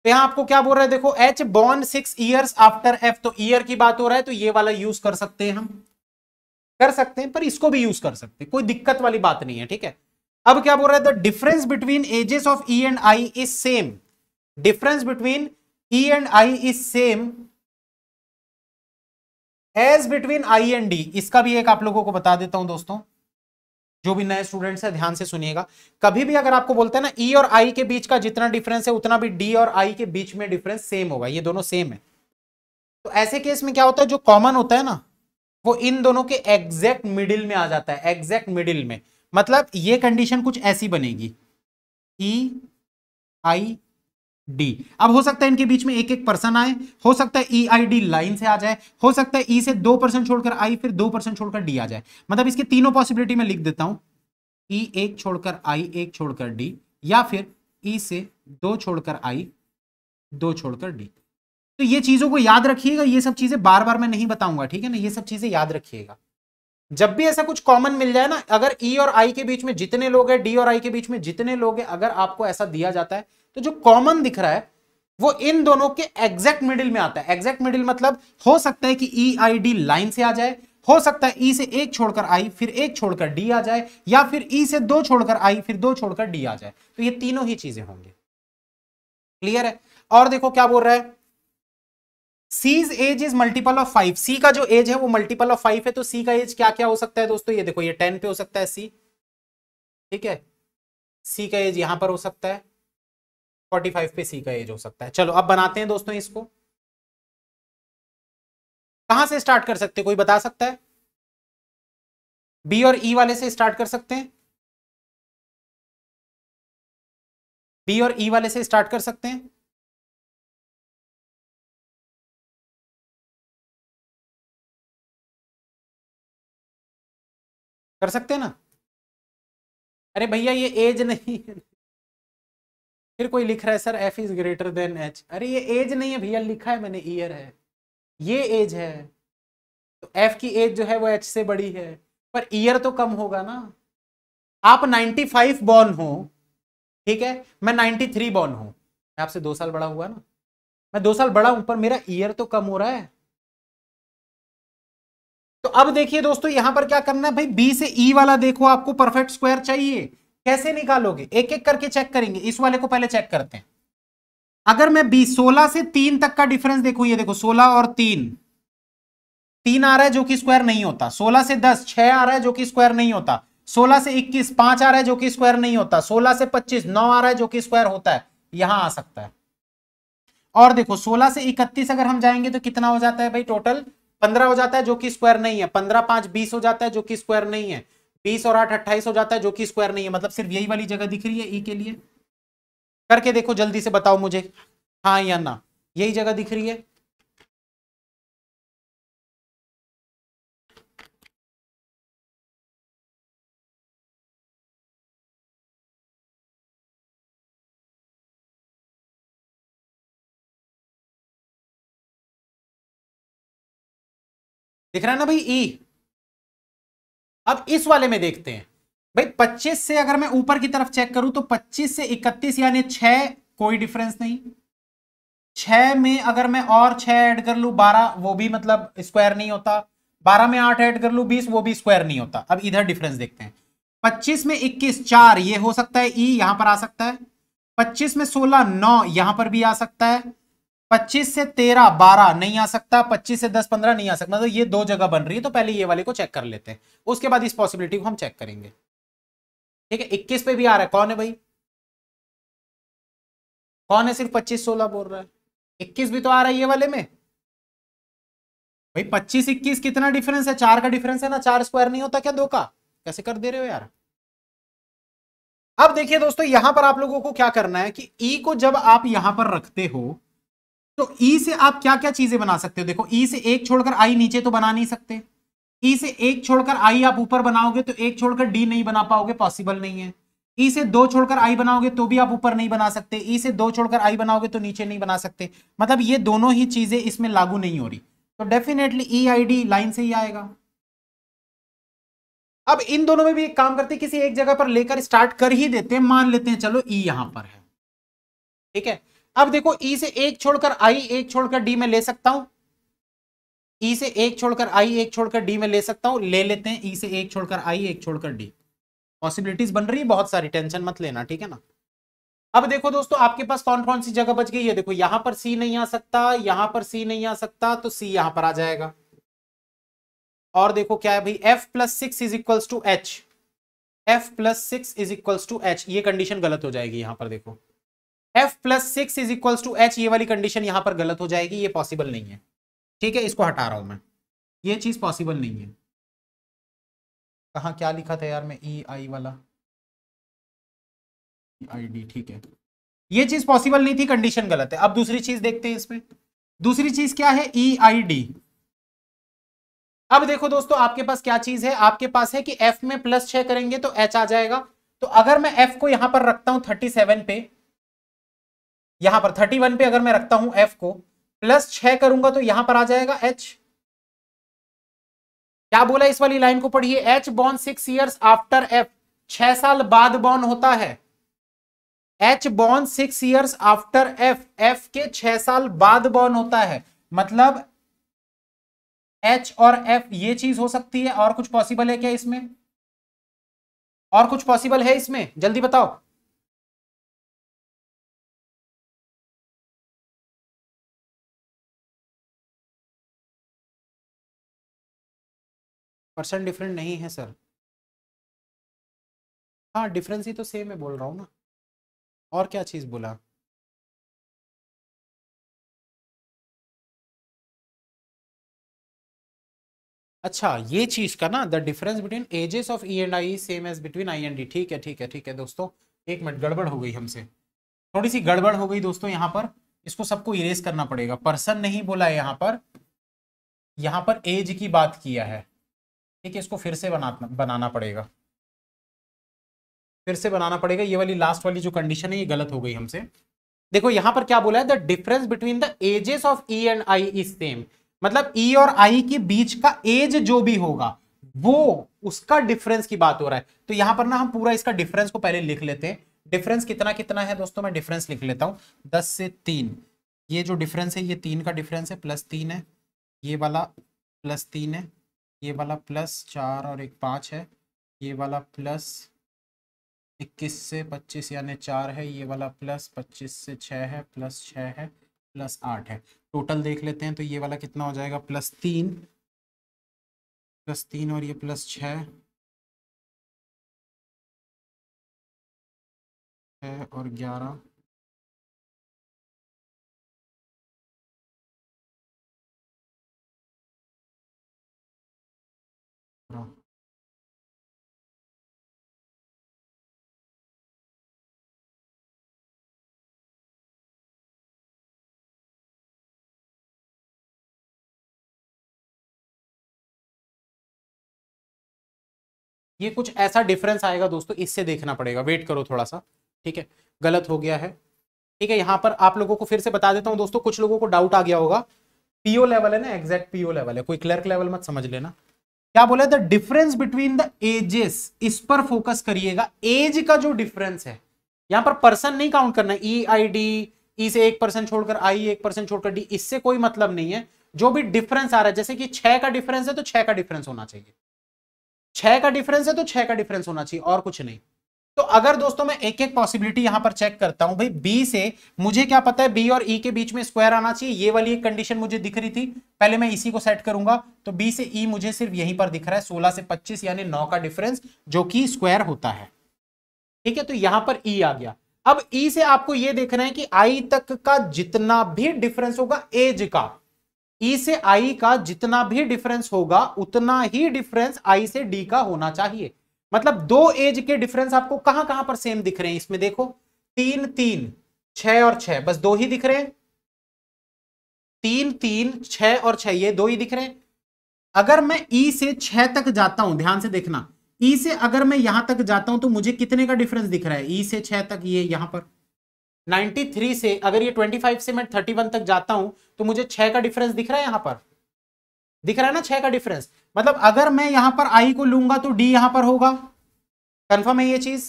तो यहां आपको क्या बोल रहा है देखो H born six years after F तो ईयर की बात हो रहा है तो ये वाला यूज कर सकते हैं हम कर सकते हैं पर इसको भी यूज कर सकते हैं कोई दिक्कत वाली बात नहीं है ठीक है अब क्या बोल रहा है the difference between ages of E and I is same difference between E and I is same age between I and D इसका भी एक आप लोगों को बता देता हूं दोस्तों जो भी नए स्टूडेंट्स है ध्यान से सुनिएगा कभी भी अगर आपको बोलते हैं ना ई e और आई के बीच का जितना डिफरेंस है उतना भी डी और आई के बीच में डिफरेंस सेम होगा ये दोनों सेम है तो ऐसे केस में क्या होता है जो कॉमन होता है ना वो इन दोनों के एग्जैक्ट मिडिल में आ जाता है एग्जैक्ट मिडिल में मतलब ये कंडीशन कुछ ऐसी बनेगी ई e, आई डी अब हो सकता है इनके बीच में एक एक पर्सन आए हो सकता है ई आई डी लाइन से आ जाए हो सकता है ई e से दो परसेंट छोड़कर आई फिर दो परसेंट छोड़कर डी आ जाए मतलब इसके तीनों पॉसिबिलिटी में लिख देता हूं ई e एक छोड़कर आई एक छोड़कर डी या फिर ई e से दो छोड़कर आई दो छोड़कर डी तो ये चीजों को याद रखिएगा ये सब चीजें बार बार मैं नहीं बताऊंगा ठीक है ना ये सब चीजें याद रखिएगा जब भी ऐसा कुछ कॉमन मिल जाए ना अगर ई e और आई के बीच में जितने लोग हैं डी और आई के बीच में जितने लोग हैं अगर आपको ऐसा दिया जाता है तो जो कॉमन दिख रहा है वो इन दोनों के एग्जैक्ट मिडिल में आता है एग्जैक्ट मिडिल मतलब हो सकता है कि ई आई डी लाइन से आ जाए हो सकता है ई e से एक छोड़कर आई फिर एक छोड़कर डी आ जाए या फिर ई e से दो छोड़कर आई फिर दो छोड़कर डी आ जाए तो ये तीनों ही चीजें होंगी क्लियर है और देखो क्या बोल रहा है C's age is multiple of five C का जो एज है वो मल्टीपल ऑफ फाइव है तो सी का एज क्या क्या हो सकता है दोस्तों ये देखो ये टेन पे हो सकता है सी ठीक है सी का एज यहां पर हो सकता है फोर्टी फाइव पे सी का एज हो सकता है चलो अब बनाते हैं दोस्तों इसको कहां से स्टार्ट कर सकते कोई बता सकता है बी और ई e वाले से स्टार्ट कर सकते हैं बी और ई e वाले से स्टार्ट कर सकते हैं कर सकते हैं ना अरे भैया ये एज नहीं है फिर कोई लिख रहा है sir F is greater than H अरे ये एज नहीं है भैया लिखा है मैंने ईयर है ये एज है तो एफ की एज जो है वो एच से बड़ी है पर ईयर तो कम होगा ना आप 95 बॉर्न हो ठीक है मैं 93 बॉर्न हूं मैं आपसे दो साल बड़ा हुआ ना मैं दो साल बड़ा हूं पर मेरा ईयर तो कम हो रहा है तो अब देखिए दोस्तों यहां पर क्या करना है भाई बी से ई e वाला देखो आपको परफेक्ट स्क्वायर चाहिए कैसे निकालोगे एक एक करके चेक करेंगे इस वाले को पहले चेक करते हैं अगर मैं बीस सोलह से तीन तक का डिफरेंस देखू ये देखो सोलह और तीन तीन आ रहा है जो कि स्क्वायर नहीं होता सोलह से दस छह आ रहा है जो कि स्क्वायर नहीं होता सोलह से इक्कीस पांच आ रहा है जो कि स्क्वायर नहीं होता सोलह से पच्चीस नौ आ रहा है जो कि स्क्वायर होता है यहां आ सकता है और देखो सोलह से इकतीस अगर हम जाएंगे तो कितना हो जाता है भाई टोटल पंद्रह हो जाता है जो कि स्क्वायर नहीं है पंद्रह पांच बीस हो जाता है जो कि स्क्वायर नहीं है बीस और आठ अट्ठाईस हो जाता है जो कि स्क्वायर नहीं है मतलब सिर्फ यही वाली जगह दिख रही है ई e के लिए करके देखो जल्दी से बताओ मुझे हाँ या ना यही जगह दिख रही है दिख रहा है ना भाई ई e? अब इस वाले में देखते हैं भाई 25 से अगर मैं ऊपर की तरफ चेक करूं तो 25 से 31 यानी 6 कोई डिफरेंस नहीं 6 में अगर मैं और 6 ऐड कर लू 12 वो भी मतलब स्क्वायर नहीं होता 12 में 8 ऐड कर लू 20 वो भी स्क्वायर नहीं होता अब इधर डिफरेंस देखते हैं 25 में 21 चार ये हो सकता है ई यहां पर आ सकता है 25 में 16 नौ यहां पर भी आ सकता है 25 से 13 12 नहीं आ सकता 25 से 10 15 नहीं आ सकता तो ये दो जगह बन रही है तो पहले ये वाले को चेक कर लेते हैं उसके बाद इस पॉसिबिलिटी को हम चेक करेंगे ठीक है 21 पे भी आ रहा है कौन है भाई कौन है सिर्फ 25 16 बोल रहा है 21 भी तो आ रहा है ये वाले में भाई 25 21 कितना डिफरेंस है चार का डिफरेंस है ना चार स्क्वायर नहीं होता क्या दो का कैसे कर दे रहे हो यार अब देखिए दोस्तों यहां पर आप लोगों को क्या करना है कि ई e को जब आप यहां पर रखते हो तो ई से आप क्या क्या चीजें बना सकते हो देखो ई से एक छोड़कर आई नीचे तो बना नहीं सकते ई से एक छोड़कर आई आप ऊपर बनाओगे तो एक छोड़कर डी नहीं बना पाओगे पॉसिबल नहीं है ई से दो छोड़कर आई बनाओगे तो भी आप ऊपर नहीं बना सकते ई से दो छोड़कर आई बनाओगे तो नीचे नहीं बना सकते मतलब ये दोनों ही चीजें इसमें लागू नहीं हो रही तो definitely E I D line से ही आएगा अब इन दोनों में भी एक काम करते किसी एक जगह पर लेकर स्टार्ट कर ही देते हैं मान लेते हैं चलो ई e यहां पर है ठीक है अब देखो ई e से एक छोड़कर आई एक छोड़कर डी में ले सकता हूं ई e से एक छोड़कर आई एक छोड़कर डी में ले सकता हूं ले लेते हैं ई e से एक छोड़कर आई एक छोड़कर डी पॉसिबिलिटीज बन रही है बहुत सारी टेंशन मत लेना ठीक है ना अब देखो दोस्तों आपके पास कौन कौन सी जगह बच गई है देखो यहां पर सी नहीं आ सकता यहां पर सी नहीं आ सकता तो सी यहां पर आ जाएगा और देखो क्या है भाई F plus six is equals to H F plus six is equals to H ये कंडीशन गलत हो जाएगी यहां पर देखो F plus six is equal to H ये वाली कंडीशन यहां पर गलत हो जाएगी ये पॉसिबल नहीं है ठीक है इसको हटा रहा हूं मैं ये चीज पॉसिबल नहीं है कहा क्या लिखा था यार मैं ई e आई वाला आई e डी ठीक है ये चीज पॉसिबल नहीं थी कंडीशन गलत है अब दूसरी चीज देखते हैं इसमें दूसरी चीज क्या है ई आई डी अब देखो दोस्तों आपके पास क्या चीज है आपके पास है कि एफ में प्लस छह करेंगे तो एच आ जाएगा तो अगर मैं एफ को यहां पर रखता हूं थर्टी सेवन पे यहां पर 31 पे अगर मैं रखता हूं एफ को प्लस छ करूंगा तो यहां पर आ जाएगा एच क्या बोला इस वाली लाइन को पढ़िए H bond six years after F छह साल बाद बॉन्ड होता है H bond six years after F F के छह साल बाद बॉन्ड होता है मतलब एच और एफ ये चीज हो सकती है और कुछ पॉसिबल है क्या इसमें और कुछ पॉसिबल है इसमें जल्दी बताओ परसेंट डिफरेंट नहीं है सर हाँ डिफरेंस ही तो सेम है बोल रहा हूँ ना और क्या चीज़ बोला अच्छा ये चीज का ना the difference between ages of E and I same age between I and D ठीक है ठीक है ठीक है दोस्तों एक मिनट गड़बड़ हो गई हमसे थोड़ी सी गड़बड़ हो गई दोस्तों यहाँ पर इसको सबको इरेज करना पड़ेगा पर्सन नहीं बोला है यहाँ पर यहाँ पर एज की बात किया है ठीक है इसको फिर से बनाना बनाना पड़ेगा फिर से बनाना पड़ेगा ये वाली लास्ट वाली जो कंडीशन है ये गलत हो गई हमसे देखो यहां पर क्या बोला है the difference between the ages of E and I is same मतलब ई e और आई के बीच का एज जो भी होगा वो उसका डिफरेंस की बात हो रहा है तो यहां पर ना हम पूरा इसका डिफरेंस को पहले लिख लेते हैं डिफरेंस कितना कितना है दोस्तों मैं डिफरेंस लिख लेता हूं दस से तीन ये जो डिफरेंस है ये तीन का डिफरेंस है प्लस तीन है ये वाला प्लस तीन है ये वाला प्लस चार और एक पाँच है ये वाला प्लस इक्कीस से पच्चीस यानी चार है ये वाला प्लस पच्चीस से छः है प्लस छः है प्लस आठ है टोटल देख लेते हैं तो ये वाला कितना हो जाएगा प्लस तीन प्लस तीन और ये प्लस छः और ग्यारह ये कुछ ऐसा डिफरेंस आएगा दोस्तों इससे देखना पड़ेगा वेट करो थोड़ा सा ठीक है गलत हो गया है ठीक है यहाँ पर आप लोगों को फिर से बता देता हूँ दोस्तों कुछ लोगों को डाउट आ गया होगा पीओ लेवल है ना एग्जैक्ट पीओ लेवल है कोई क्लर्क लेवल मत समझ लेना क्या बोला the difference between the ages इस पर फोकस करिएगा एज का जो डिफरेंस है यहां पर पर्सन नहीं काउंट करना ई आई डी ई से एक पर्सन छोड़कर आई एक पर्सन छोड़कर डी इससे कोई मतलब नहीं है जो भी डिफरेंस आ रहा है जैसे कि छह का डिफरेंस है तो छह का डिफरेंस होना चाहिए छह का डिफरेंस है तो छह का डिफरेंस होना चाहिए और कुछ नहीं तो अगर दोस्तों मैं एक एक पॉसिबिलिटी यहां पर चेक करता हूं भाई बी से मुझे क्या पता है बी और ई e के बीच में स्क्वायर आना चाहिए ये वाली एक कंडीशन मुझे दिख रही थी पहले मैं इसी को सेट करूंगा तो बी से ई e मुझे सिर्फ यहीं पर दिख रहा है 16 से 25 यानी 9 का डिफरेंस जो कि स्क्वायर होता है ठीक है तो यहां पर ई e आ गया अब ई e से आपको यह देखना है कि आई तक का जितना भी डिफरेंस होगा एज का ई e से आई का जितना भी डिफरेंस होगा उतना ही डिफरेंस आई से डी का होना चाहिए मतलब दो एज के डिफरेंस आपको कहां कहां पर सेम दिख रहे हैं इसमें देखो तीन तीन छ और छ बस दो ही दिख रहे हैं तीन तीन छ और छ ये दो ही दिख रहे हैं अगर मैं ई e से छ तक जाता हूं ध्यान से देखना ई e से अगर मैं यहां तक जाता हूं तो मुझे कितने का डिफरेंस दिख रहा है ई e से छह तक ये यहां पर 93 से अगर ये 25 से मैं 31 तक जाता हूं तो मुझे छह का डिफरेंस दिख रहा है यहां पर दिख रहा है ना छह का डिफरेंस मतलब अगर मैं यहां पर आई को लूंगा तो डी यहां पर होगा कंफर्म है ये चीज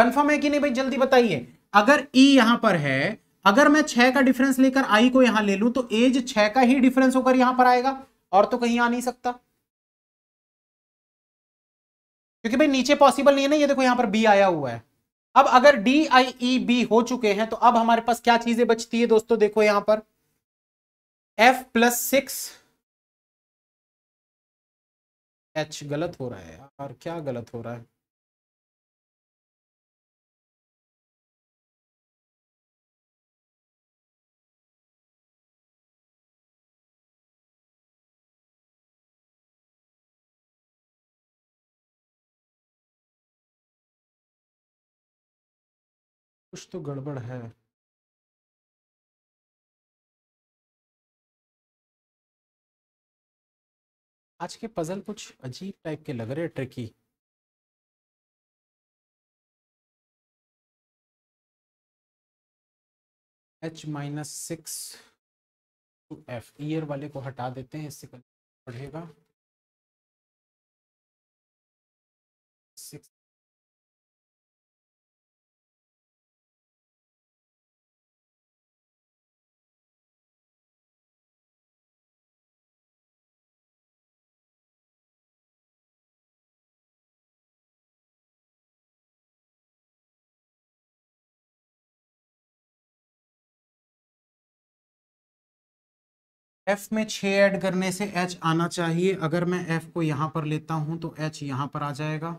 कंफर्म है कि नहीं भाई जल्दी बताइए अगर ई e यहां पर है अगर मैं छह का डिफरेंस लेकर आई को यहां ले लू तो एज छह का ही डिफरेंस होकर यहां पर आएगा और तो कहीं आ नहीं सकता क्योंकि भाई नीचे पॉसिबल नहीं है ना ये देखो यहां पर बी आया हुआ है अब अगर डी आई ई बी हो चुके हैं तो अब हमारे पास क्या चीजें बचती है दोस्तों देखो यहां पर एफ प्लस सिक्स एच गलत हो रहा है यार क्या गलत हो रहा है कुछ तो गड़बड़ है आज के पजल कुछ अजीब टाइप के लग रहे tricky H minus six to F year वाले को हटा देते हैं इससे पढ़ेगा एफ में छ ऐड करने से एच आना चाहिए अगर मैं एफ को यहाँ पर लेता हूं तो एच यहाँ पर आ जाएगा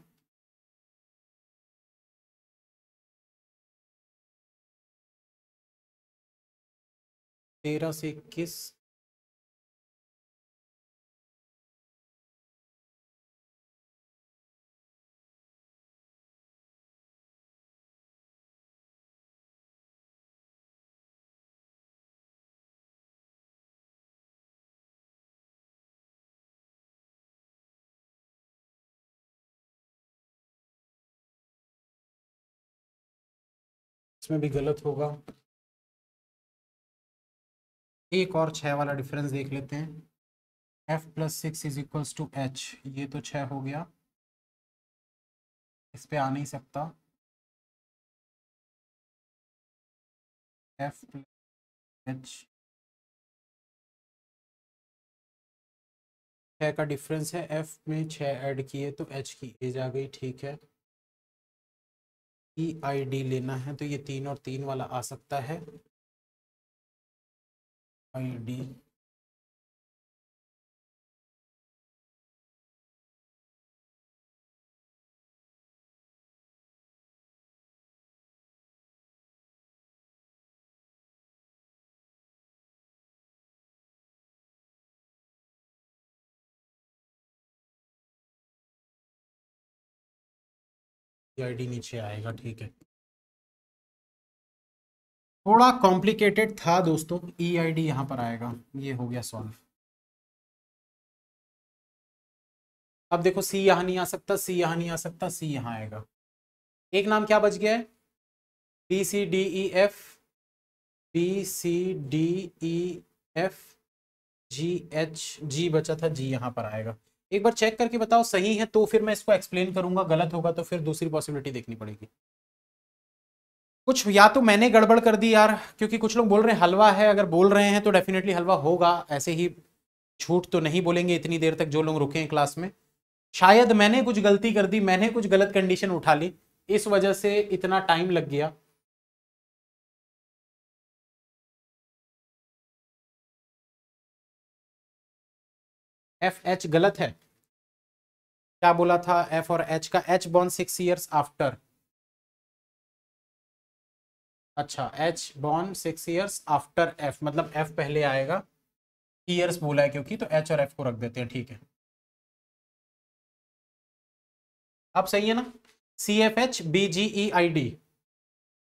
तेरह से इक्कीस इसमें भी गलत होगा एक और छह वाला डिफरेंस देख लेते हैं f plus six is equals to H ये तो छ हो गया इस पर आ नहीं सकता f प्लस एच छ का डिफरेंस है f में छः ऐड किए तो h की एज आ गई ठीक है ई आई डी लेना है तो ये तीन और तीन वाला आ सकता है आई डी आईडी नीचे आएगा ठीक है थोड़ा कॉम्प्लिकेटेड था दोस्तों ई आई डी यहाँ पर आएगा ये हो गया सॉल्व अब देखो सी यहाँ नहीं आ सकता सी यहाँ नहीं आ सकता सी यहाँ आएगा एक नाम क्या बच गया है B C D E F B C D E F G H G बचा था जी यहां पर आएगा एक बार चेक करके बताओ सही है तो फिर मैं इसको एक्सप्लेन करूंगा गलत होगा तो फिर दूसरी पॉसिबिलिटी देखनी पड़ेगी कुछ या तो मैंने गड़बड़ कर दी यार क्योंकि कुछ लोग बोल रहे हैं हलवा है अगर बोल रहे हैं तो डेफिनेटली हलवा होगा ऐसे ही झूठ तो नहीं बोलेंगे इतनी देर तक जो लोग रुके हैं क्लास में शायद मैंने कुछ गलती कर दी मैंने कुछ गलत कंडीशन उठा ली इस वजह से इतना टाइम लग गया एफ एच गलत है क्या बोला था एफ और एच का H bond six years after अच्छा H bond six years after F मतलब एफ पहले आएगा ईयर्स बोला है क्योंकि तो एच और एफ को रख देते हैं ठीक है अब सही है ना C F H B G E I D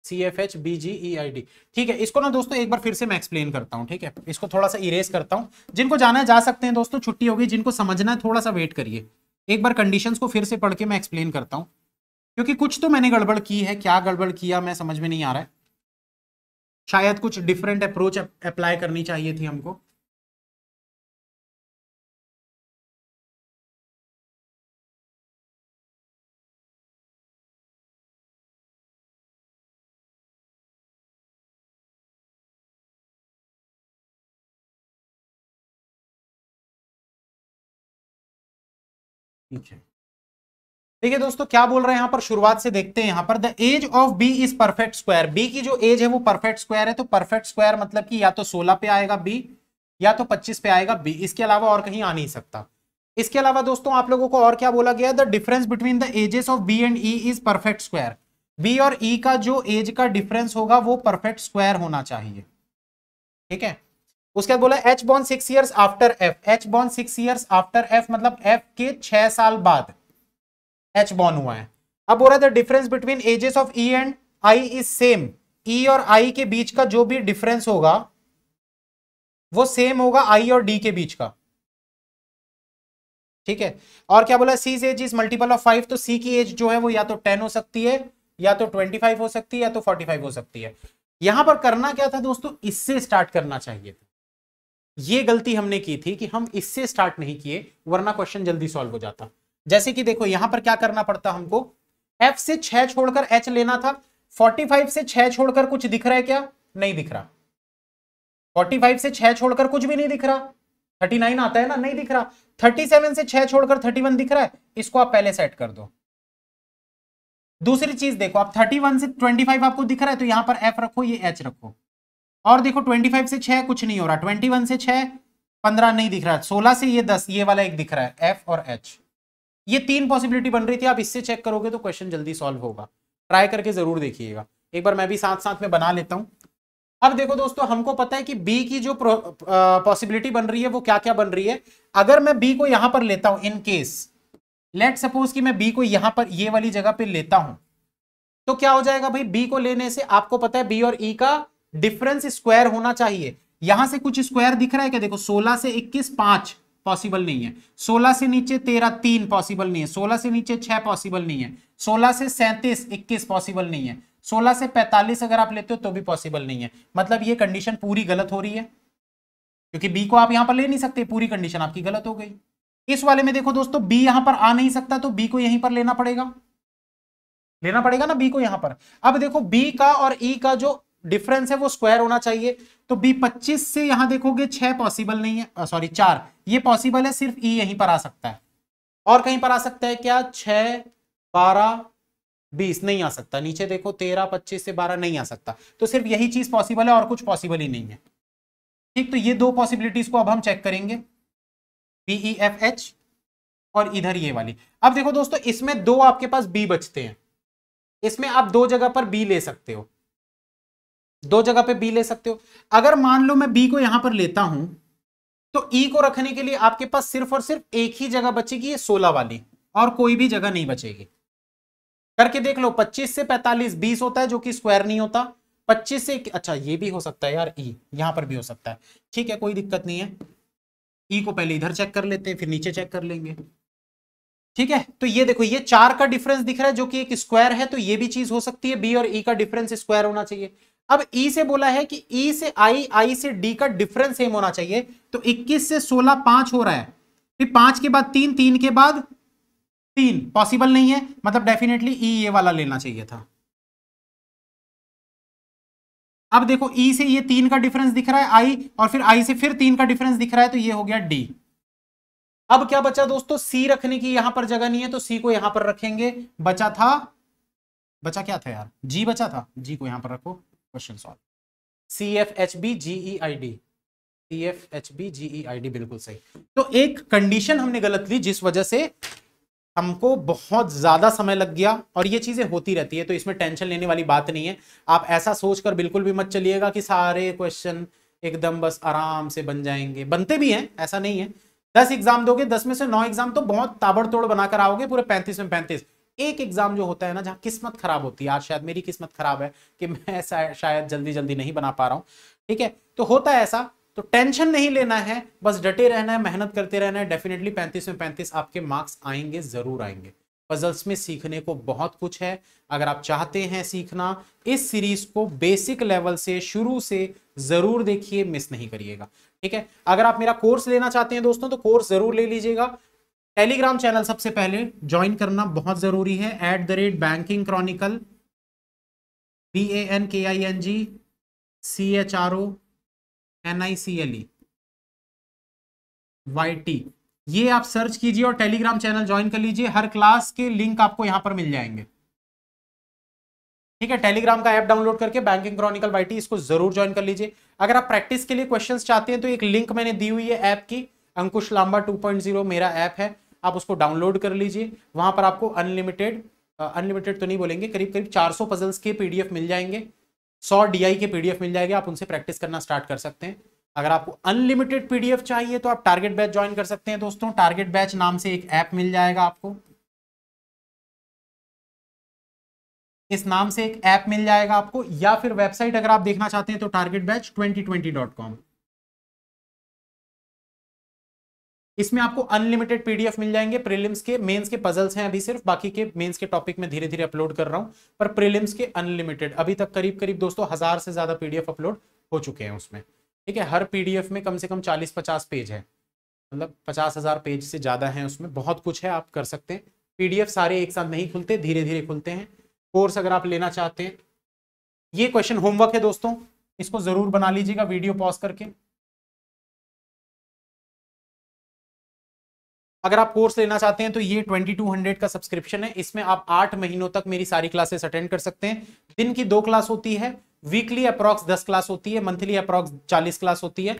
C F H B G E I D ठीक है इसको ना दोस्तों एक बार फिर से मैं एक्सप्लेन करता हूँ ठीक है इसको थोड़ा सा इरेज करता हूँ जिनको जाना जा सकते हैं दोस्तों छुट्टी होगी जिनको समझना है थोड़ा सा वेट करिए एक बार कंडीशन को फिर से पढ़ के मैं एक्सप्लेन करता हूँ क्योंकि कुछ तो मैंने गड़बड़ की है क्या गड़बड़ किया मैं समझ में नहीं आ रहा है शायद कुछ डिफरेंट अप्रोच अप्लाई करनी चाहिए थी हमको ठीक है देखिए दोस्तों क्या बोल रहे हैं यहाँ पर शुरुआत से देखते हैं यहाँ पर the age of B is perfect square B की जो एज है वो परफेक्ट स्क्वायर है तो परफेक्ट स्क्वायर मतलब कि या तो 16 पे आएगा बी या तो 25 पे आएगा बी इसके अलावा और कहीं आ नहीं सकता इसके अलावा दोस्तों आप लोगों को और क्या बोला गया the difference between the ages of B and E is perfect square B और ई e का जो एज का डिफरेंस होगा वो परफेक्ट स्क्वायर होना चाहिए ठीक है उसके बाद बोला H bond six years after F H bond six years after F मतलब एफ के छह साल बाद एच बॉन्ड हुआ है अब बोल रहा था difference between ages of E and I is same E और आई के बीच का जो भी डिफरेंस होगा वो सेम होगा आई और डी के बीच का ठीक है और क्या बोला C age is multiple of five तो सी की एज जो है वो या तो टेन हो सकती है या तो ट्वेंटी फाइव हो सकती है या तो फोर्टी फाइव हो सकती है यहां पर करना क्या था दोस्तों इससे स्टार्ट करना चाहिए था ये गलती हमने की थी कि हम इससे स्टार्ट नहीं किए वरना क्वेश्चन जल्दी सॉल्व हो जाता जैसे कि देखो यहां पर क्या करना पड़ता हमको F से छह छोड़कर H लेना था 45 से छह छोड़कर कुछ दिख रहा है क्या नहीं दिख रहा 45 से छह छोड़कर कुछ भी नहीं दिख रहा 39 आता है ना नहीं दिख रहा 37 से छह छोड़कर 31 दिख रहा है इसको आप पहले सेट कर दो दूसरी चीज देखो आप 31 से 25 आपको दिख रहा है तो यहां पर एफ रखो ये एच रखो और देखो 25 से 6 कुछ नहीं हो रहा 21 से 6 15 नहीं दिख रहा 16 से ये 10 ये वाला एक दिख रहा है एफ और एच ये तीन पॉसिबिलिटी बन रही थी आप इससे चेक करोगे तो क्वेश्चन जल्दी सॉल्व होगा ट्राई करके जरूर देखिएगा एक बार मैं भी साथ साथ में बना लेता हूं अब देखो दोस्तों हमको पता है कि बी की जो पॉसिबिलिटी बन रही है वो क्या क्या बन रही है अगर मैं बी को यहां पर लेता हूं इनकेस लेट सपोज कि मैं बी को यहां पर ये वाली जगह पे लेता हूं तो क्या हो जाएगा भाई बी को लेने से आपको पता है बी और ई e का डिफरेंस स्क्वायर होना चाहिए यहां से कुछ स्क्वायर दिख रहा है क्या देखो सोलह से इक्कीस पांच पॉसिबल नहीं है सोलह से नीचे तेरह तीन पॉसिबल नहीं है सोलह से नीचे छह पॉसिबल नहीं है सोलह से सैंतीस इक्कीस पॉसिबल नहीं है सोलह से पैंतालीस अगर आप लेते हो तो भी पॉसिबल नहीं है मतलब ये कंडीशन पूरी गलत हो रही है क्योंकि बी को आप यहां पर ले नहीं सकते पूरी कंडीशन आपकी गलत हो गई इस वाले में देखो दोस्तों बी यहां पर आ नहीं सकता तो बी को यहीं पर लेना पड़ेगा लेना पड़ेगा ना बी को यहां पर अब देखो बी का और ई e का जो डिफरेंस है वो स्क्वायर होना चाहिए तो बी पच्चीस से यहां देखोगे छह पॉसिबल नहीं है सॉरी चार ये पॉसिबल है सिर्फ ई e यहीं पर आ सकता है और कहीं पर आ सकता है क्या छ बारह बीस नहीं आ सकता नीचे देखो तेरह पच्चीस से बारह नहीं आ सकता तो सिर्फ यही चीज पॉसिबल है और कुछ पॉसिबल ही नहीं है ठीक तो ये दो पॉसिबिलिटीज को अब हम चेक करेंगे बीई एफ एच और इधर ये वाली अब देखो दोस्तों इसमें दो आपके पास बी बचते हैं इसमें आप दो जगह पर बी ले सकते हो दो जगह पे बी ले सकते हो अगर मान लो मैं बी को यहां पर लेता हूं तो ई e को रखने के लिए आपके पास सिर्फ और सिर्फ एक ही जगह बचेगी ये सोलह वाली और कोई भी जगह नहीं बचेगी करके देख लो पच्चीस से पैंतालीस बीस होता है जो कि स्क्वायर नहीं होता पच्चीस से अच्छा ये भी हो सकता है यार ई e, यहां पर भी हो सकता है ठीक है कोई दिक्कत नहीं है ई e को पहले इधर चेक कर लेते हैं फिर नीचे चेक कर लेंगे ठीक है तो ये देखो ये चार का डिफरेंस दिख रहा है जो कि एक स्क्वायर है तो ये भी चीज हो सकती है बी और ई e का डिफरेंस स्क्वायर होना चाहिए अब ई e से बोला है कि ई e से आई आई से डी का डिफरेंस सेम होना चाहिए तो 21 से 16 पांच हो रहा है फिर पांच के बाद तीन तीन के बाद तीन पॉसिबल नहीं है मतलब डेफिनेटली ई e ये वाला लेना चाहिए था अब देखो ई से ये तीन का डिफरेंस दिख रहा है आई और फिर आई से फिर तीन का डिफरेंस दिख रहा है तो ये हो गया डी अब क्या बचा दोस्तों सी रखने की यहां पर जगह नहीं है तो सी को यहां पर रखेंगे बचा था बचा क्या था यार जी बचा था जी को यहां पर रखो question solve C F H B G E I D C F H B G E I D बिल्कुल सही तो एक कंडीशन हमने गलत ली जिस वजह से हमको बहुत ज़्यादा समय लग गया और ये चीज़ें होती रहती है तो इसमें टेंशन लेने वाली बात नहीं है आप ऐसा सोचकर बिल्कुल भी मत चलिएगा कि सारे क्वेश्चन एकदम बस आराम से बन जाएंगे बनते भी हैं ऐसा नहीं है दस एग्जाम दोगे दस में से नौ एग्जाम तो बहुत ताबड़तोड़ बनाकर आओगे पूरे पैंतीस में पैंतीस एक एग्जाम जो होता है ना जहाँ किस्मत खराब होती है आज शायद मेरी किस्मत खराब है कि मैं ऐसा शायद जल्दी जल्दी नहीं बना पा रहा हूँ ठीक है तो होता है ऐसा तो टेंशन नहीं लेना है बस डटे रहना है मेहनत करते रहना है डेफिनेटली पैंतीस में पैंतीस आपके मार्क्स आएंगे जरूर आएंगे पजल्स में सीखने को बहुत कुछ है अगर आप चाहते हैं सीखना इस सीरीज को बेसिक लेवल से शुरू से जरूर देखिए मिस नहीं करिएगा ठीक है अगर आप मेरा कोर्स लेना चाहते हैं दोस्तों तो कोर्स जरूर ले लीजिएगा टेलीग्राम चैनल सबसे पहले ज्वाइन करना बहुत ज़रूरी है at the rate banking chronicle B A N K I N G C H R O N I C L E Y T ये आप सर्च कीजिए और टेलीग्राम चैनल ज्वाइन कर लीजिए हर क्लास के लिंक आपको यहां पर मिल जाएंगे ठीक है टेलीग्राम का ऐप डाउनलोड करके बैंकिंग क्रॉनिकल वाई टी इसको जरूर ज्वाइन कर लीजिए अगर आप प्रैक्टिस के लिए क्वेश्चंस चाहते हैं तो एक लिंक मैंने दी हुई है ऐप की अंकुश लांबा 2.0 मेरा ऐप है आप उसको डाउनलोड कर लीजिए वहाँ पर आपको अनलिमिटेड अनलिमिटेड तो नहीं बोलेंगे करीब करीब 400 पजल्स के पीडीएफ मिल जाएंगे 100 डीआई के पीडीएफ मिल जाएंगे आप उनसे प्रैक्टिस करना स्टार्ट कर सकते हैं अगर आपको अनलिमिटेड पीडीएफ चाहिए तो आप टारगेट बैच ज्वाइन कर सकते हैं दोस्तों टारगेट बैच नाम से एक ऐप मिल जाएगा आपको इस नाम से एक ऐप मिल जाएगा आपको या फिर वेबसाइट अगर आप देखना चाहते हैं तो target batch twenty twenty dot com इसमें आपको अनलिमिटेड पीडीएफ मिल जाएंगे प्रीलिम्स के मेंस के पजल्स हैं अभी सिर्फ बाकी के मेंस के टॉपिक में धीरे धीरे अपलोड कर रहा हूं पर प्रीलिम्स के अनलिमिटेड अभी तक करीब करीब दोस्तों हजार से ज्यादा पीडीएफ अपलोड हो चुके हैं उसमें ठीक है हर पीडीएफ में कम से कम चालीस पचास पेज है मतलब पचास हजार पेज से ज्यादा है उसमें बहुत कुछ है आप कर सकते हैं पीडीएफ सारे एक साथ नहीं खुलते धीरे धीरे खुलते हैं कोर्स अगर आप लेना चाहते हैं ये क्वेश्चन होमवर्क है दोस्तों इसको जरूर बना लीजिएगा वीडियो पॉज करके अगर आप कोर्स लेना चाहते हैं तो ये 2200 का सब्सक्रिप्शन है इसमें आप आठ महीनों तक मेरी सारी क्लासेस अटेंड कर सकते हैं दिन की दो क्लास होती है वीकली अप्रॉक्स दस क्लास होती है मंथली अप्रॉक्स चालीस क्लास होती है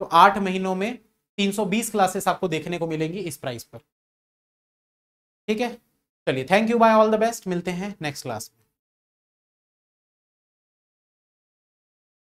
तो आठ महीनों में 320 क्लासेस आपको देखने को मिलेंगी इस प्राइस पर ठीक है चलिए thank you bye all the best मिलते हैं नेक्स्ट क्लास में